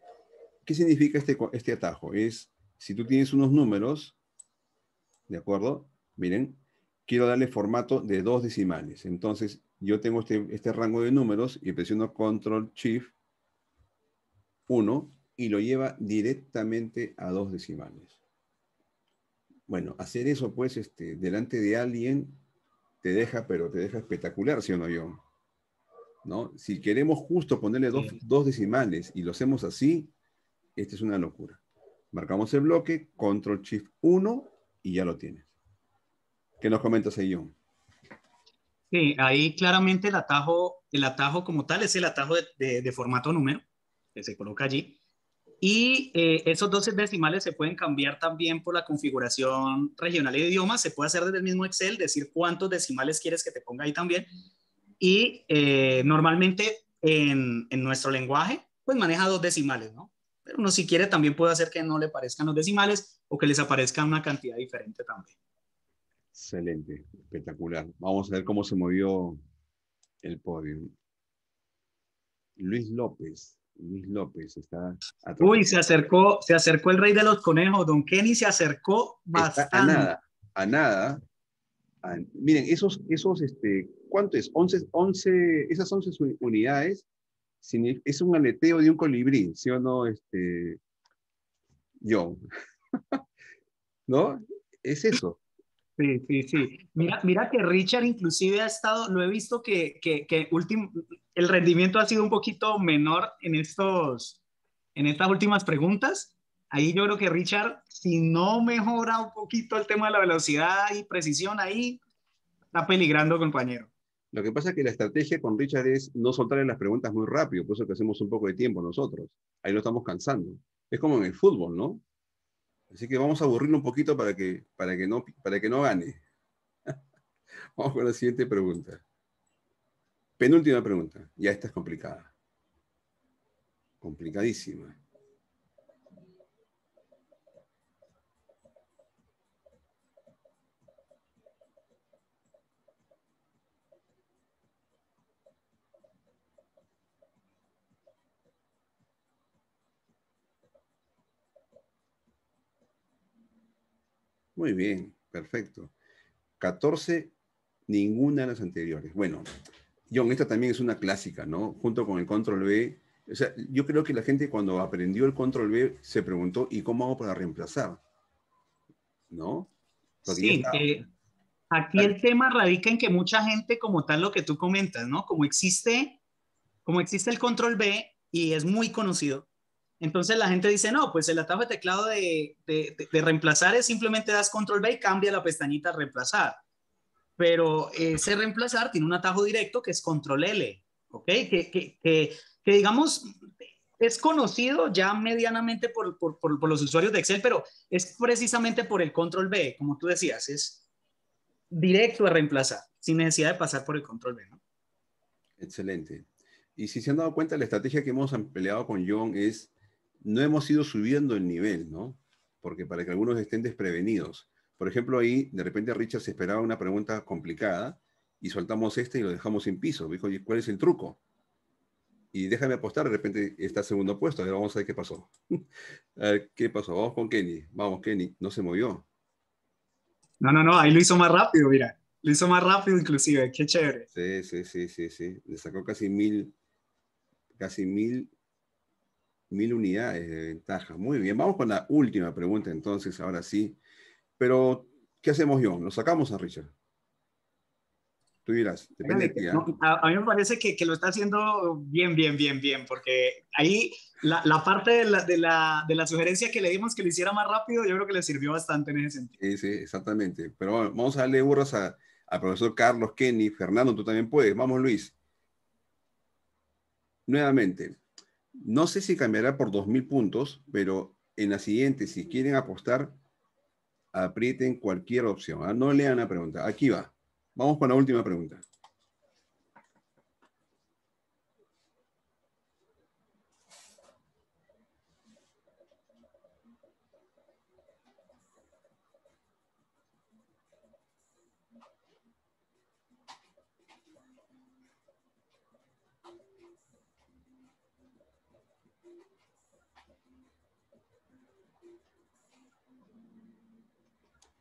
¿qué significa este, este atajo? Es, si tú tienes unos números, ¿de acuerdo? Miren, quiero darle formato de dos decimales. Entonces, yo tengo este, este rango de números y presiono Control Shift 1 y lo lleva directamente a dos decimales. Bueno, hacer eso, pues, este, delante de alguien te deja, pero te deja espectacular, si o no, yo? ¿No? Si queremos justo ponerle dos, decimales y lo hacemos así, esta es una locura. Marcamos el bloque, control shift 1 y ya lo tienes. ¿Qué nos comentas ahí, John? Sí, ahí claramente el atajo, el atajo como tal es el atajo de, de formato número que se coloca allí. Y eh, esos 12 decimales se pueden cambiar también por la configuración regional de idioma. Se puede hacer desde el mismo Excel, decir cuántos decimales quieres que te ponga ahí también. Y eh, normalmente en, en, nuestro lenguaje, pues maneja dos decimales, ¿no? Pero uno si quiere también puede hacer que no le parezcan los decimales o que les aparezca una cantidad diferente también. Excelente, espectacular. Vamos a ver cómo se movió el podio. Luis López, Luis López está atropellado. Uy, se acercó, se acercó el rey de los conejos, don Kenny se acercó bastante. a nada, a nada. miren, esos, esos, este, ¿cuánto es? 11, 11, esas 11 unidades es un aleteo de un colibrí, ¿sí o no, este, John? ¿No? Es eso. Sí, sí, sí. Mira, mira que Richard inclusive ha estado, lo he visto que, que, que el rendimiento ha sido un poquito menor en, estos, en estas últimas preguntas. Ahí yo creo que Richard, si no mejora un poquito el tema de la velocidad y precisión, ahí está peligrando, compañero. Lo que pasa es que la estrategia con Richard es no soltarle las preguntas muy rápido, por eso que hacemos un poco de tiempo nosotros. Ahí lo estamos cansando. Es como en el fútbol, ¿no? Así que vamos a aburrirlo un poquito para que, para que, no, para que no gane. vamos con la siguiente pregunta. Penúltima pregunta. Ya esta es complicada. Complicadísima. Muy bien, perfecto. 14, ninguna de las anteriores. Bueno, John, esta también es una clásica, ¿no? Junto con el control B. O sea, yo creo que la gente cuando aprendió el control B se preguntó, ¿y cómo hago para reemplazar? ¿No? sí, eh, aquí el tema radica en que mucha gente, como tal lo que tú comentas, ¿no? Como existe, como existe el control B y es muy conocido, entonces la gente dice, no, pues el atajo de teclado de, reemplazar es simplemente das control B y cambia la pestañita a reemplazar. Pero ese reemplazar tiene un atajo directo que es control L, ¿ok? Que, que, digamos, es conocido ya medianamente por, los usuarios de Excel, pero es precisamente por el control B, como tú decías, es directo a reemplazar, sin necesidad de pasar por el control B. Excelente. Y si se han dado cuenta, la estrategia que hemos empleado con John es no hemos ido subiendo el nivel, ¿no? Porque para que algunos estén desprevenidos. Por ejemplo, ahí de repente Richard se esperaba una pregunta complicada y soltamos este y lo dejamos sin piso. Dijo, ¿cuál es el truco? Y déjame apostar, de repente está segundo puesto. vamos a ver qué pasó. a ¿qué pasó? Vamos con Kenny. Vamos, Kenny. No se movió. No, no, no. Ahí lo hizo más rápido, mira. Lo hizo más rápido inclusive. Qué chévere. Sí, sí, sí, sí, sí. Le sacó casi mil, casi mil Mil unidades de ventaja. Muy bien, vamos con la última pregunta entonces, ahora sí. Pero, ¿qué hacemos, John? ¿Lo sacamos a Richard? Tú dirás, depende de ti. ¿ah? a, mí me parece que, lo está haciendo bien, bien, bien, bien, porque ahí la, parte de la, sugerencia que le dimos que lo hiciera más rápido, yo creo que le sirvió bastante en ese sentido. Sí, sí, exactamente. Pero vamos a darle burras al profesor Carlos Kenny. Fernando, tú también puedes. Vamos, Luis. Nuevamente, no sé si cambiará por 2.000 puntos, pero en la siguiente, si quieren apostar, aprieten cualquier opción. ¿ah? No lean la pregunta. Aquí va. Vamos con la última pregunta.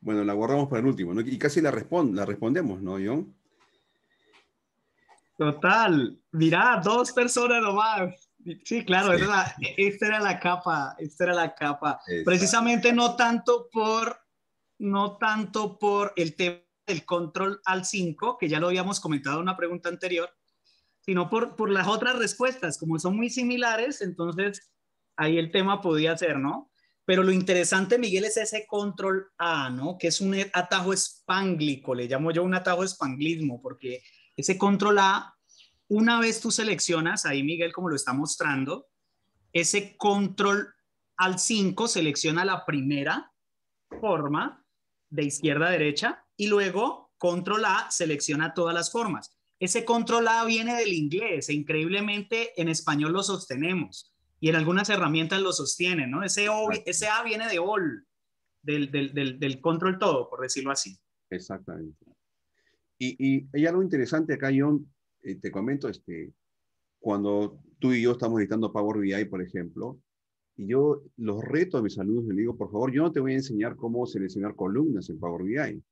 Bueno, la guardamos para el último, ¿no? Y casi la, respond la respondemos, ¿no, John? Total. Mirá, dos personas nomás. Sí, claro, Esta, era, la, capa, esta era la capa. Precisamente no tanto por, no tanto por el tema del control al 5, que ya lo habíamos comentado en una pregunta anterior, sino por, por las otras respuestas, como son muy similares, entonces ahí el tema podía ser, ¿no? Pero lo interesante, Miguel, es ese control A, ¿no? Que es un atajo espánglico, le llamo yo un atajo espanglismo, porque ese control A, una vez tú seleccionas, ahí Miguel como lo está mostrando, ese control al 5 selecciona la primera forma de izquierda a derecha y luego control A selecciona todas las formas. Ese control A viene del inglés e increíblemente en español lo sostenemos y en algunas herramientas lo sostienen, ¿no? Ese, ese A viene de all, del, del, del, control todo, por decirlo así. Exactamente. Y, y hay algo interesante acá, John, eh, te comento, este, cuando tú y yo estamos editando Power BI, por ejemplo, y yo los reto a mis alumnos, les digo, por favor, yo no te voy a enseñar cómo seleccionar columnas en Power BI.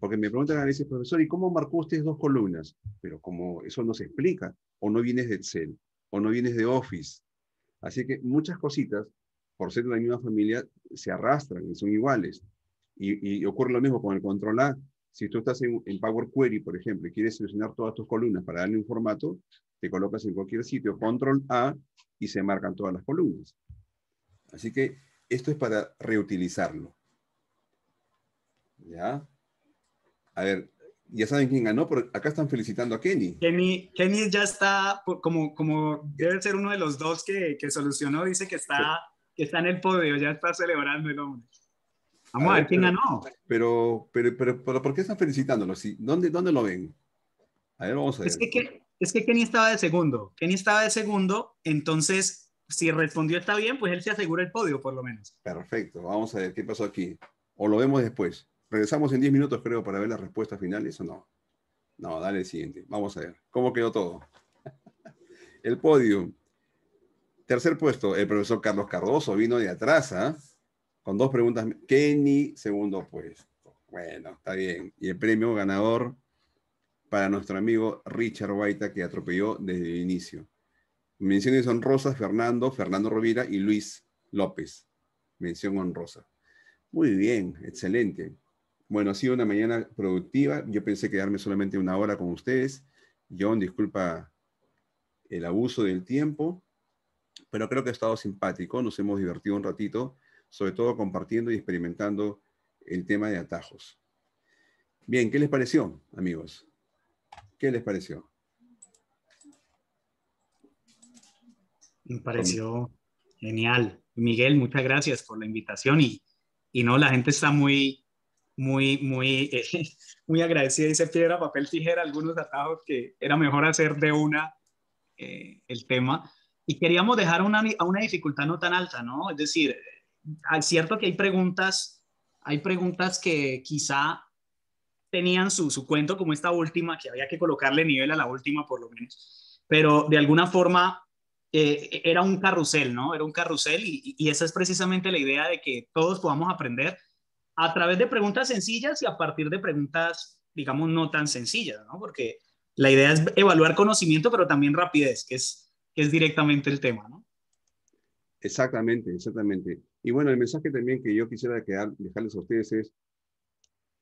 Porque me preguntan a veces, profesor, ¿y cómo marcó usted dos columnas? Pero como eso no se explica, o no vienes de Excel, o no vienes de Office, Así que muchas cositas, por ser de la misma familia, se arrastran y son iguales. Y, ocurre lo mismo con el control A. Si tú estás en, en, Power Query, por ejemplo, y quieres seleccionar todas tus columnas para darle un formato, te colocas en cualquier sitio, control A, y se marcan todas las columnas. Así que esto es para reutilizarlo. ¿Ya? A ver, ya saben quién ganó, pero acá están felicitando a Kenny. Kenny, Kenny ya está, como, como debe ser uno de los dos que, que solucionó, dice que está, que está en el podio, ya está celebrando el Vamos a ver, quién ganó. Pero, pero, pero, pero, ¿por qué están felicitándolo? ¿Dónde, ¿Dónde lo ven? A ver, vamos a ver. Es que, es que Kenny estaba de segundo. Kenny estaba de segundo, entonces, si respondió está bien, pues él se asegura el podio, por lo menos. Perfecto, vamos a ver qué pasó aquí. O lo vemos después regresamos en 10 minutos, creo, para ver las respuestas finales o no. No, dale el siguiente. Vamos a ver. ¿Cómo quedó todo? el podio. Tercer puesto, el profesor Carlos Cardoso vino de atrás, ¿ah? con dos preguntas. Kenny, segundo puesto. Bueno, está bien. Y el premio ganador para nuestro amigo Richard Baita, que atropelló desde el inicio. Menciones honrosas, Fernando, Fernando Rovira y Luis López. Mención honrosa. Muy bien, excelente. Bueno, ha sido una mañana productiva. Yo pensé quedarme solamente una hora con ustedes. John, disculpa el abuso del tiempo, pero creo que ha estado simpático. Nos hemos divertido un ratito, sobre todo compartiendo y experimentando el tema de atajos. Bien, ¿qué les pareció, amigos? ¿Qué les pareció? Me pareció genial. Miguel, muchas gracias por la invitación y, y no, la gente está muy, muy, muy, eh, muy agradecida. Dice piedra, papel, tijera, algunos atajos que era mejor hacer de una eh, el tema. Y queríamos dejar una, una dificultad no tan alta, ¿no? Es decir, es cierto que hay preguntas, hay preguntas que quizá tenían su, su cuento como esta última, que había que colocarle nivel a la última por lo menos. Pero de alguna forma eh, era un carrusel, ¿no? Era un carrusel y, y, esa es precisamente la idea de que todos podamos aprender a través de preguntas sencillas y a partir de preguntas, digamos, no tan sencillas, ¿no? Porque la idea es evaluar conocimiento, pero también rapidez, que es, es directamente el tema, ¿no? Exactamente, exactamente. Y bueno, el mensaje también que yo quisiera dejarles a ustedes es,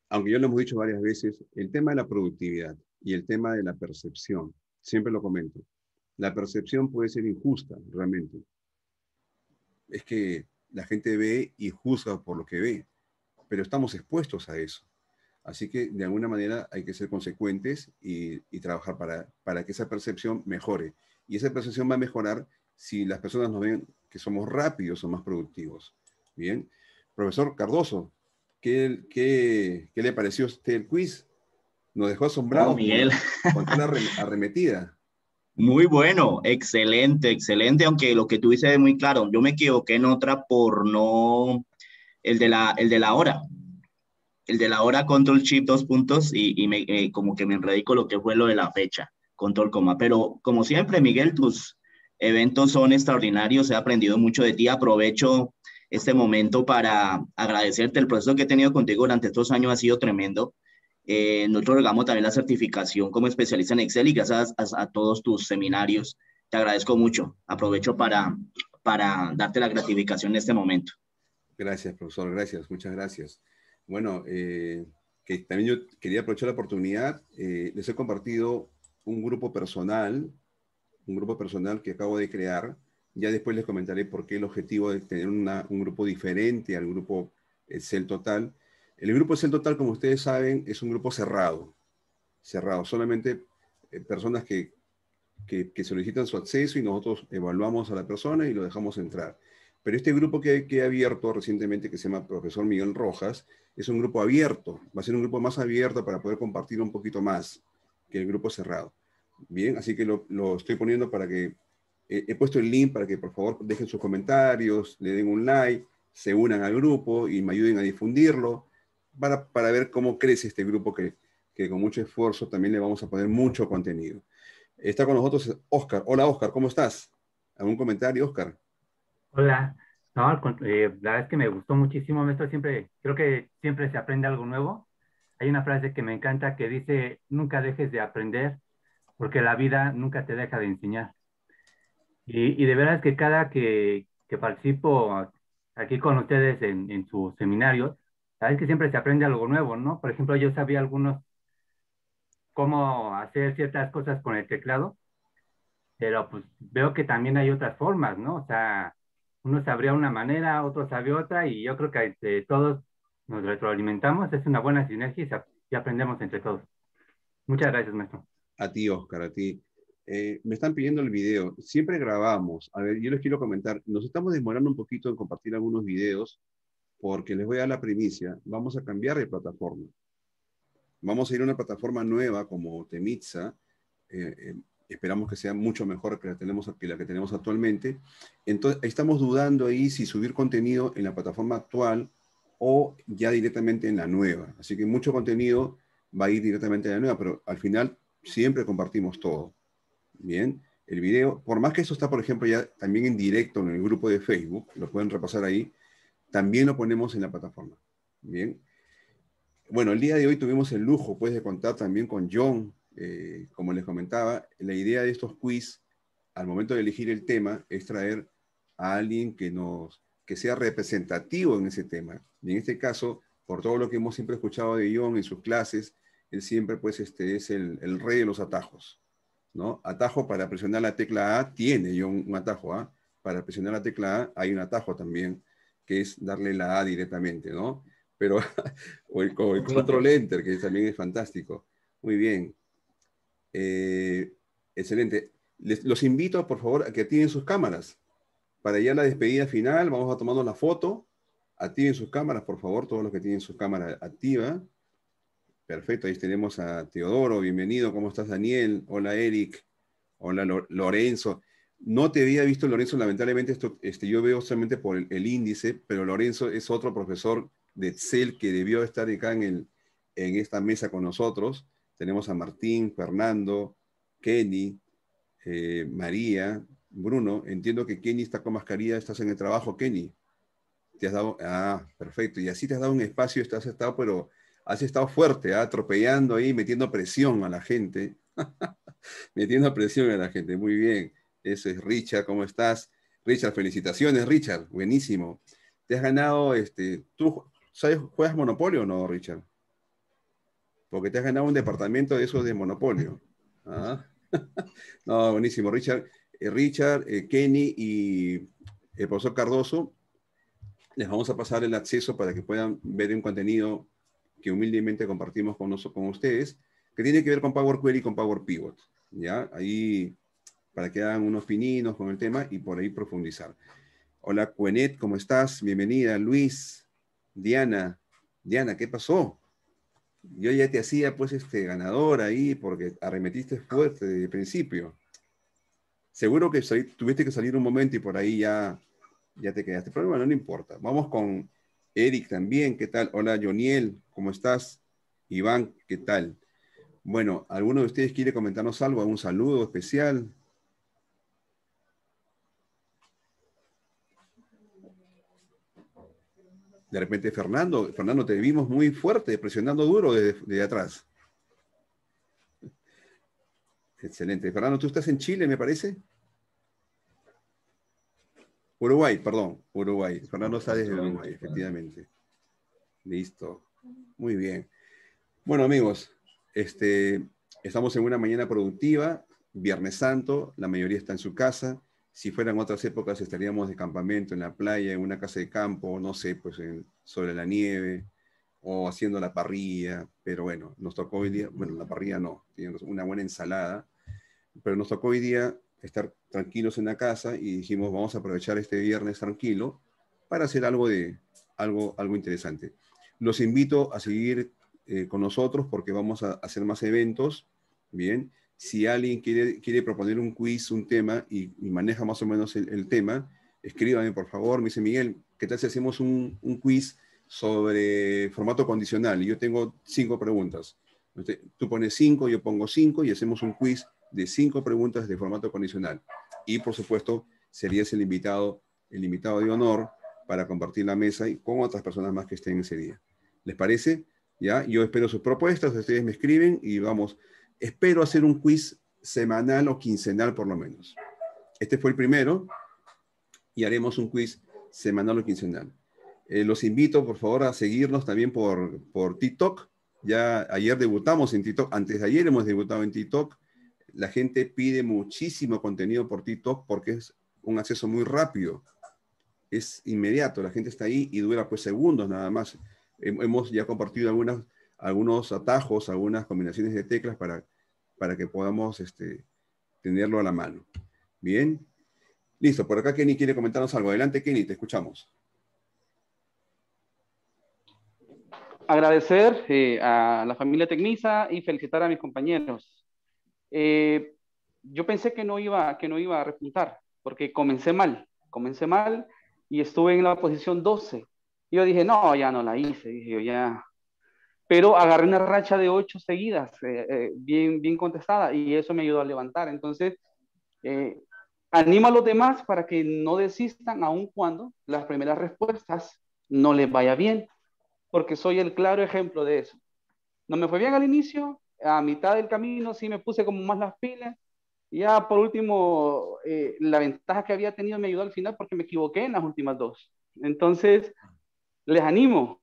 aunque yo lo hemos dicho varias veces, el tema de la productividad y el tema de la percepción, siempre lo comento, la percepción puede ser injusta realmente. Es que la gente ve y juzga por lo que ve pero estamos expuestos a eso. Así que de alguna manera hay que ser consecuentes y, trabajar para, para que esa percepción mejore. Y esa percepción va a mejorar si las personas nos ven que somos rápidos o más productivos. Bien. Profesor Cardoso, ¿qué, qué, qué le pareció a usted el quiz? Nos dejó asombrado Oh, Miguel. arremetida. Muy bueno, excelente, excelente, aunque lo que tú dices es muy claro. Yo me equivoqué en otra por no el de la, el de la hora. El de la hora, control chip dos puntos y, me, eh, como que me enredico lo que fue lo de la fecha, control coma. Pero como siempre, Miguel, tus eventos son extraordinarios, he aprendido mucho de ti, aprovecho este momento para agradecerte. El proceso que he tenido contigo durante estos años ha sido tremendo. Eh, nosotros regamos también la certificación como especialista en Excel y gracias a, a, todos tus seminarios. Te agradezco mucho. Aprovecho para, para darte la gratificación en este momento. Gracias, profesor. Gracias, muchas gracias. Bueno, eh, que también yo quería aprovechar la oportunidad. Eh, les he compartido un grupo personal, un grupo personal que acabo de crear. Ya después les comentaré por qué el objetivo de tener un grupo diferente al grupo Excel Total. El grupo Excel Total, como ustedes saben, es un grupo cerrado. Cerrado. Solamente eh, personas que, que, que solicitan su acceso y nosotros evaluamos a la persona y lo dejamos entrar. Pero este grupo que, que he abierto recientemente, que se llama Profesor Miguel Rojas, es un grupo abierto, va a ser un grupo más abierto para poder compartir un poquito más que el grupo cerrado. Bien, así que lo, estoy poniendo para que, he puesto el link para que por favor dejen sus comentarios, le den un like, se unan al grupo y me ayuden a difundirlo para, ver cómo crece este grupo que, que con mucho esfuerzo también le vamos a poner mucho contenido. Está con nosotros Oscar. Hola Oscar, ¿cómo estás? ¿Algún comentario, Oscar? Hola, no, eh, la verdad es que me gustó muchísimo, maestro. Siempre, creo que siempre se aprende algo nuevo. Hay una frase que me encanta que dice, nunca dejes de aprender, porque la vida nunca te deja de enseñar. Y, de verdad es que cada que, participo aquí con ustedes en, en sus seminarios, la verdad es que siempre se aprende algo nuevo, ¿no? Por ejemplo, yo sabía algunos cómo hacer ciertas cosas con el teclado, pero pues veo que también hay otras formas, ¿no? O sea, uno sabría una manera, otro sabe otra, y yo creo que este, todos nos retroalimentamos, es una buena sinergia y, aprendemos entre todos. Muchas gracias, maestro. A ti, Oscar, a ti. Eh, me están pidiendo el video. Siempre grabamos. A ver, yo les quiero comentar. Nos estamos demorando un poquito en compartir algunos videos porque les voy a dar la primicia. Vamos a cambiar de plataforma. Vamos a ir a una plataforma nueva como Temitza, eh, eh, esperamos que sea mucho mejor que la, tenemos, que la que tenemos actualmente. Entonces, estamos dudando ahí si subir contenido en la plataforma actual o ya directamente en la nueva. Así que mucho contenido va a ir directamente a la nueva, pero al final siempre compartimos todo. Bien, el video, por más que eso está, por ejemplo, ya también en directo en el grupo de Facebook, lo pueden repasar ahí, también lo ponemos en la plataforma. Bien. Bueno, el día de hoy tuvimos el lujo, pues, de contar también con John, eh, como les comentaba, la idea de estos quiz, al momento de elegir el tema, es traer a alguien que, nos, que sea representativo en ese tema. Y en este caso, por todo lo que hemos siempre escuchado de John en sus clases, él siempre pues, este, es el, rey de los atajos. ¿no? Atajo para presionar la tecla A tiene John un atajo A. Para presionar la tecla A hay un atajo también, que es darle la A directamente, ¿no? Pero, o el control enter, que también es fantástico. Muy bien. Eh, excelente. los invito, por favor, a que activen sus cámaras. Para ya la despedida final, vamos a tomarnos la foto. Activen sus cámaras, por favor, todos los que tienen sus cámaras activas. Perfecto, ahí tenemos a Teodoro, bienvenido. ¿Cómo estás, Daniel? Hola, Eric. Hola, Lorenzo. No te había visto, Lorenzo, lamentablemente, esto, este, yo veo solamente por el, índice, pero Lorenzo es otro profesor de Excel que debió estar acá en, en esta mesa con nosotros. Tenemos a Martín, Fernando, Kenny, eh, María, Bruno. Entiendo que Kenny está con mascarilla, estás en el trabajo, Kenny. Te has dado, ah, perfecto. Y así te has dado un espacio, estás estado, pero has estado fuerte, ah, atropellando ahí, metiendo presión a la gente. metiendo presión a la gente, muy bien. Eso es Richard, ¿cómo estás? Richard, felicitaciones, Richard, buenísimo. Te has ganado, este, ¿tú sabes, juegas Monopolio o no, Richard? porque te has ganado un departamento de eso de monopolio. ¿Ah? no, buenísimo. Richard, eh, Richard eh, Kenny y el eh, profesor Cardoso, les vamos a pasar el acceso para que puedan ver un contenido que humildemente compartimos con, nosotros, con ustedes, que tiene que ver con Power Query y con Power Pivot. ¿ya? Ahí para que hagan unos pininos con el tema y por ahí profundizar. Hola, Cuenet, ¿cómo estás? Bienvenida, Luis, Diana. Diana, ¿qué pasó? yo ya te hacía pues este ganador ahí porque arremetiste fuerte desde principio. Seguro que tuviste que salir un momento y por ahí ya, ya te quedaste. Pero bueno, no importa. Vamos con Eric también. ¿Qué tal? Hola, Joniel. ¿Cómo estás? Iván, ¿qué tal? Bueno, ¿alguno de ustedes quiere comentarnos algo? ¿Algún saludo especial? De repente Fernando, Fernando, te vimos muy fuerte, presionando duro desde, atrás. Excelente. Fernando, tú estás en Chile, me parece. Uruguay, perdón, Uruguay. Fernando está desde Uruguay, efectivamente. Listo. Muy bien. Bueno, amigos, este, estamos en una mañana productiva, Viernes Santo, la mayoría está en su casa si fueran otras épocas estaríamos de campamento en la playa, en una casa de campo, no sé, pues sobre la nieve o haciendo la parrilla, pero bueno, nos tocó hoy día, bueno, la parrilla no, una buena ensalada, pero nos tocó hoy día estar tranquilos en la casa y dijimos, vamos a aprovechar este viernes tranquilo para hacer algo de algo algo interesante. Los invito a seguir eh, con nosotros porque vamos a hacer más eventos, bien, si alguien quiere, quiere proponer un quiz, un tema y, maneja más o menos el, tema, escríbame por favor. Me dice Miguel, ¿qué tal si hacemos un, quiz sobre formato condicional? Y yo tengo cinco preguntas. tú pones cinco, yo pongo cinco y hacemos un quiz de cinco preguntas de formato condicional. Y por supuesto, serías el invitado, el invitado de honor para compartir la mesa y con otras personas más que estén ese día. ¿Les parece? ¿Ya? Yo espero sus propuestas, ustedes me escriben y vamos Espero hacer un quiz semanal o quincenal por lo menos. Este fue el primero y haremos un quiz semanal o quincenal. Eh, los invito, por favor, a seguirnos también por, por TikTok. Ya ayer debutamos en TikTok, antes de ayer hemos debutado en TikTok. La gente pide muchísimo contenido por TikTok porque es un acceso muy rápido. Es inmediato, la gente está ahí y dura pues segundos nada más. Hemos ya compartido algunas algunos atajos, algunas combinaciones de teclas para, para que podamos este, tenerlo a la mano. Bien. Listo, por acá Kenny quiere comentarnos algo. Adelante Kenny, te escuchamos. Agradecer eh, a la familia Tecnisa y felicitar a mis compañeros. Eh, yo pensé que no, iba, que no iba a repuntar, porque comencé mal, comencé mal y estuve en la posición 12. Yo dije, no, ya no la hice, dije ya, pero agarré una racha de ocho seguidas, eh, eh, bien, bien contestada, y eso me ayudó a levantar. Entonces, eh, animo anima a los demás para que no desistan aun cuando las primeras respuestas no les vaya bien, porque soy el claro ejemplo de eso. No me fue bien al inicio, a mitad del camino sí me puse como más las pilas, ya por último, la ventaja que había tenido me ayudó al final porque me equivoqué en las últimas dos. Entonces, les animo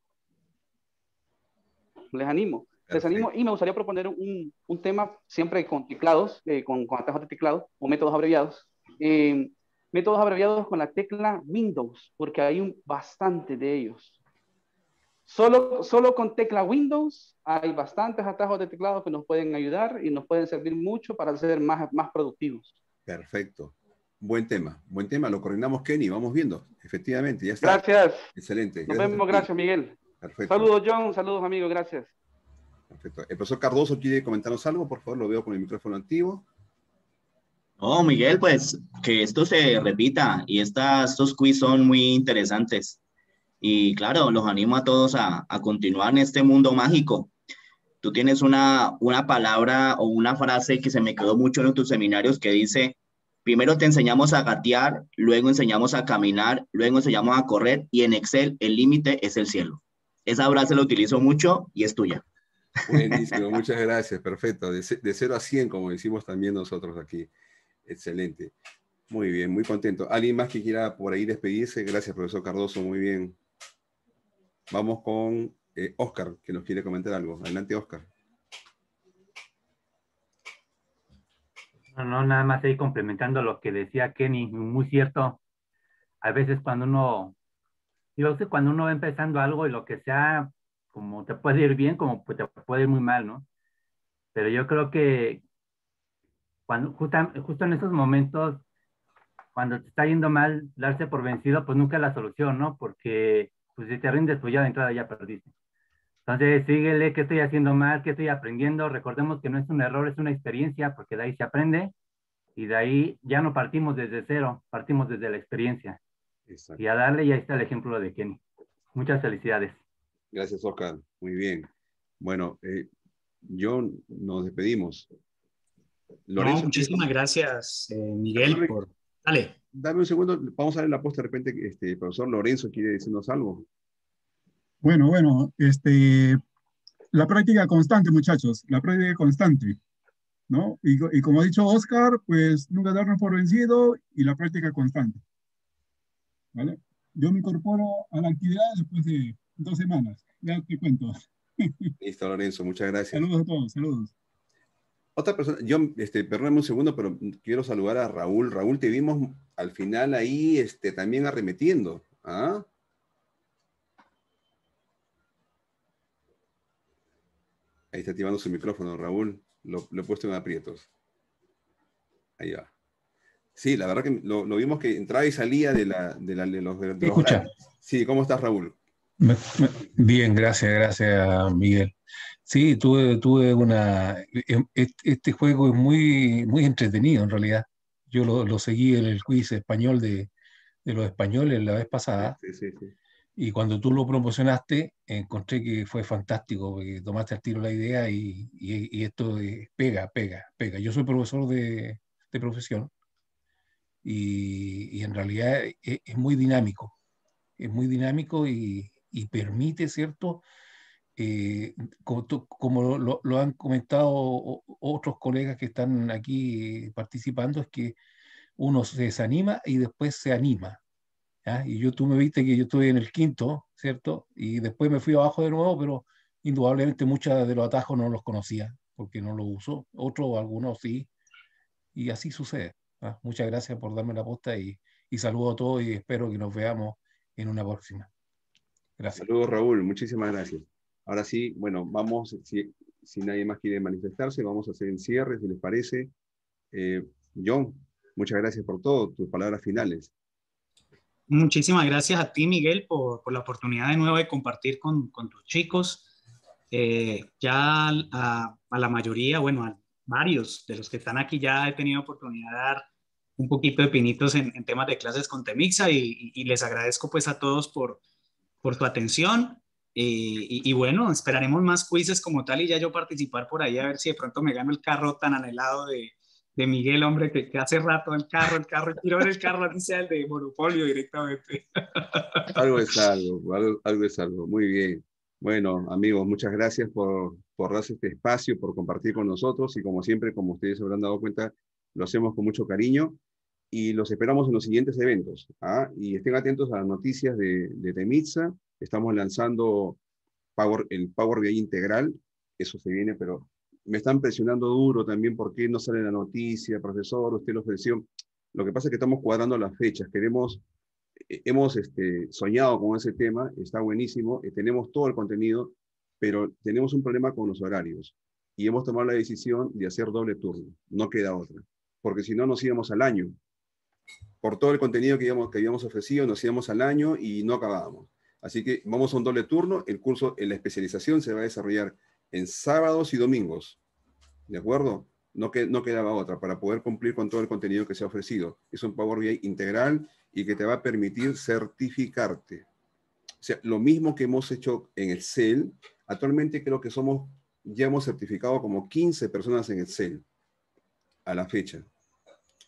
les animo. Les animo y me gustaría proponer un, tema siempre con teclados, eh, con, atajos de teclado o métodos abreviados. Em, métodos abreviados con la tecla Windows, porque hay un, bastante de ellos. Solo, solo con tecla Windows hay bastantes atajos de teclado que nos pueden ayudar y nos pueden servir mucho para ser más, más productivos. Perfecto. Buen tema, buen tema. Lo coordinamos, Kenny. Vamos viendo. Efectivamente, ya está. Gracias. Excelente. Nos vemos. Gracias, Miguel. Saludos, John. Saludos, amigos. Gracias. Perfecto. El profesor Cardoso quiere comentarnos algo, por favor, lo veo con el micrófono activo. No, Miguel, pues que esto se repita y estas, estos quiz son muy interesantes. Y claro, los animo a todos a, a continuar en este mundo mágico. Tú tienes una, una palabra o una frase que se me quedó mucho en tus seminarios que dice, primero te enseñamos a gatear, luego enseñamos a caminar, luego enseñamos a correr y en Excel el límite es el cielo. Esa se la utilizo mucho y es tuya. Buenísimo, muchas gracias, perfecto. De, 0 a 100, como decimos también nosotros aquí. Excelente. Muy bien, muy contento. ¿Alguien más que quiera por ahí despedirse? Gracias, profesor Cardoso, muy bien. Vamos con Oscar, eh, que nos quiere comentar algo. Adelante, Oscar. No, no, nada más ahí complementando lo que decía Kenny, muy cierto. A veces cuando uno yo creo que cuando uno va empezando algo y lo que sea, como te puede ir bien, como pues te puede ir muy mal, ¿no? Pero yo creo que cuando, justo, en esos momentos, cuando te está yendo mal, darse por vencido, pues nunca es la solución, ¿no? Porque pues, si te rindes, pues ya de entrada ya perdiste. Entonces, síguele, ¿qué estoy haciendo mal? ¿Qué estoy aprendiendo? Recordemos que no es un error, es una experiencia, porque de ahí se aprende y de ahí ya no partimos desde cero, partimos desde la experiencia. Y a darle, y ahí está el ejemplo de Kenny. Muchas felicidades. Gracias, Oscar. Muy bien. Bueno, eh, yo nos despedimos. Lorenzo, muchísimas gracias, eh, Miguel, dame, Dale. Dame un segundo, vamos a ver la posta de repente. Este, profesor Lorenzo quiere decirnos algo. Bueno, bueno, este, la práctica constante, muchachos, la práctica constante, ¿no? Y, y como ha dicho Oscar, pues nunca darnos por vencido y la práctica constante. ¿vale? Yo me incorporo a la actividad después de dos semanas, ya te cuento. Listo, Lorenzo, muchas gracias. Saludos a todos, saludos. Otra persona, yo, este, perdóname un segundo, pero quiero saludar a Raúl. Raúl, te vimos al final ahí este, también arremetiendo. ¿ah? Ahí está activando su micrófono, Raúl. Lo, lo he puesto en aprietos. Ahí va. Sí, la verdad que lo, vimos que entraba y salía de, la, de, la, los... Escucha. Sí, ¿cómo estás, Raúl? Bien, gracias, gracias, Miguel. Sí, tuve, tuve una... Em, este juego es muy, muy entretenido, en realidad. Yo lo, lo seguí en el quiz español de, los españoles la vez pasada. Sí, sí, sí. Y cuando tú lo promocionaste, encontré que fue fantástico, porque tomaste al tiro la idea y, y, esto pega, pega, pega. Yo soy profesor de, de profesión y, en realidad e, e, es, muy dinámico, es muy dinámico y, y permite, ¿cierto? Eh, como, lo, han comentado otros colegas que están aquí participando, es que uno se desanima y después se anima. Y yo tú me viste que yo estuve en el quinto, ¿cierto? Y después me fui abajo de nuevo, pero indudablemente muchos de los atajos no los conocía porque no los uso, otros algunos sí, y así sucede. Ah, muchas gracias por darme la posta y, y saludo a todos y espero que nos veamos en una próxima. Gracias. Saludos, Raúl. Muchísimas gracias. Ahora sí, bueno, vamos, si, si nadie más quiere manifestarse, vamos a hacer el cierre, si les parece. Eh, John, muchas gracias por todo, tus palabras finales. Muchísimas gracias a ti, Miguel, por, por la oportunidad de nuevo de compartir con, con tus chicos. Eh, ya a, a, la mayoría, bueno, a varios de los que están aquí ya he tenido oportunidad de dar un poquito de pinitos en, temas de clases con Temixa y, les agradezco pues a todos por, por tu atención. Eh, y, bueno, esperaremos más quizzes como tal y ya yo participar por ahí a ver si de pronto me gano el carro tan anhelado de, Miguel, hombre, que, hace rato el carro, el carro, quiero ver el carro, inicial de Monopolio directamente. Algo es algo, algo, es algo, muy bien. Bueno, amigos, muchas gracias por, por darse este espacio, por compartir con nosotros y como siempre, como ustedes habrán dado cuenta, lo hacemos con mucho cariño y los esperamos en los siguientes eventos. ¿ah? Y estén atentos a las noticias de, de Temitza. Estamos lanzando Power, el Power BI integral. Eso se viene, pero me están presionando duro también porque no sale la noticia, profesor, usted lo ofreció. Lo que pasa es que estamos cuadrando las fechas. Queremos, eh, hemos este, soñado con ese tema, está buenísimo, eh, tenemos todo el contenido, pero tenemos un problema con los horarios. Y hemos tomado la decisión de hacer doble turno, no queda otra, porque si no nos íbamos al año por todo el contenido que habíamos, que habíamos ofrecido, nos íbamos al año y no acabábamos. Así que vamos a un doble turno. El curso en la especialización se va a desarrollar en sábados y domingos. ¿De acuerdo? No, que, no quedaba otra para poder cumplir con todo el contenido que se ha ofrecido. Es un Power BI integral y que te va a permitir certificarte. O sea, lo mismo que hemos hecho en Excel, actualmente creo que somos, ya hemos certificado como 15 personas en Excel a la fecha.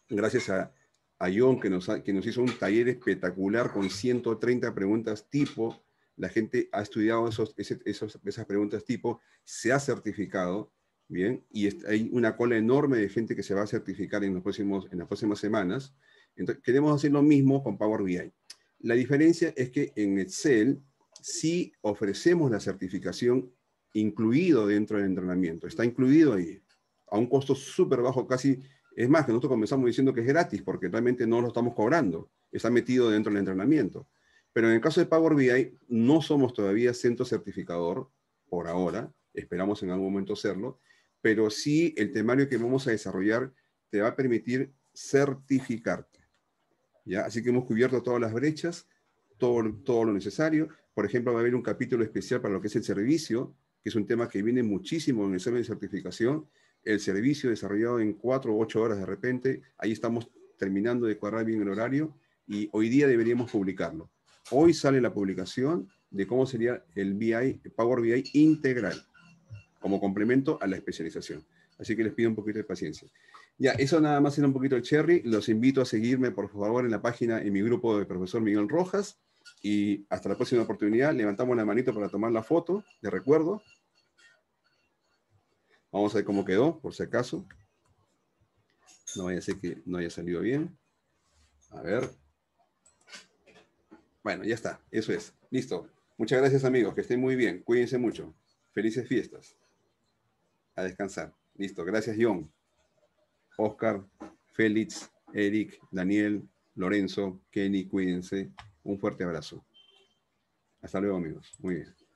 Gracias a Ayón, que nos, que nos hizo un taller espectacular con 130 preguntas tipo. La gente ha estudiado esas preguntas tipo, se ha certificado, ¿bien? Y hay una cola enorme de gente que se va a certificar en, en las próximas semanas. Entonces, queremos hacer lo mismo con Power BI. La diferencia es que en Excel sí ofrecemos la certificación incluido dentro del entrenamiento, está incluido ahí, a un costo súper bajo, casi es más, que nosotros comenzamos diciendo que es gratis porque realmente no lo estamos cobrando, está metido dentro del entrenamiento. Pero en el caso de Power BI, no somos todavía centro certificador por ahora, esperamos en algún momento serlo, pero sí el temario que vamos a desarrollar te va a permitir certificarte. ¿ya? Así que hemos cubierto todas las brechas, todo, todo lo necesario. Por ejemplo, va a haber un capítulo especial para lo que es el servicio, que es un tema que viene muchísimo en el examen de certificación, el servicio desarrollado en cuatro o ocho horas de repente. Ahí estamos terminando de cuadrar bien el horario y hoy día deberíamos publicarlo. Hoy sale la publicación de cómo sería el BI, Power BI integral, como complemento a la especialización. Así que les pido un poquito de paciencia. Ya, eso nada más era un poquito el cherry. Los invito a seguirme, por favor, en la página, en mi grupo de profesor Miguel Rojas. Y hasta la próxima oportunidad, levantamos la manito para tomar la foto de recuerdo Vamos a ver cómo quedó, por si acaso. No vaya a ser que no haya salido bien. A ver. Bueno, ya está. Eso es. Listo. Muchas gracias, amigos. Que estén muy bien. Cuídense mucho. Felices fiestas. A descansar. Listo. Gracias, John. Oscar, Félix, Eric, Daniel, Lorenzo, Kenny. Cuídense. Un fuerte abrazo. Hasta luego, amigos. Muy bien.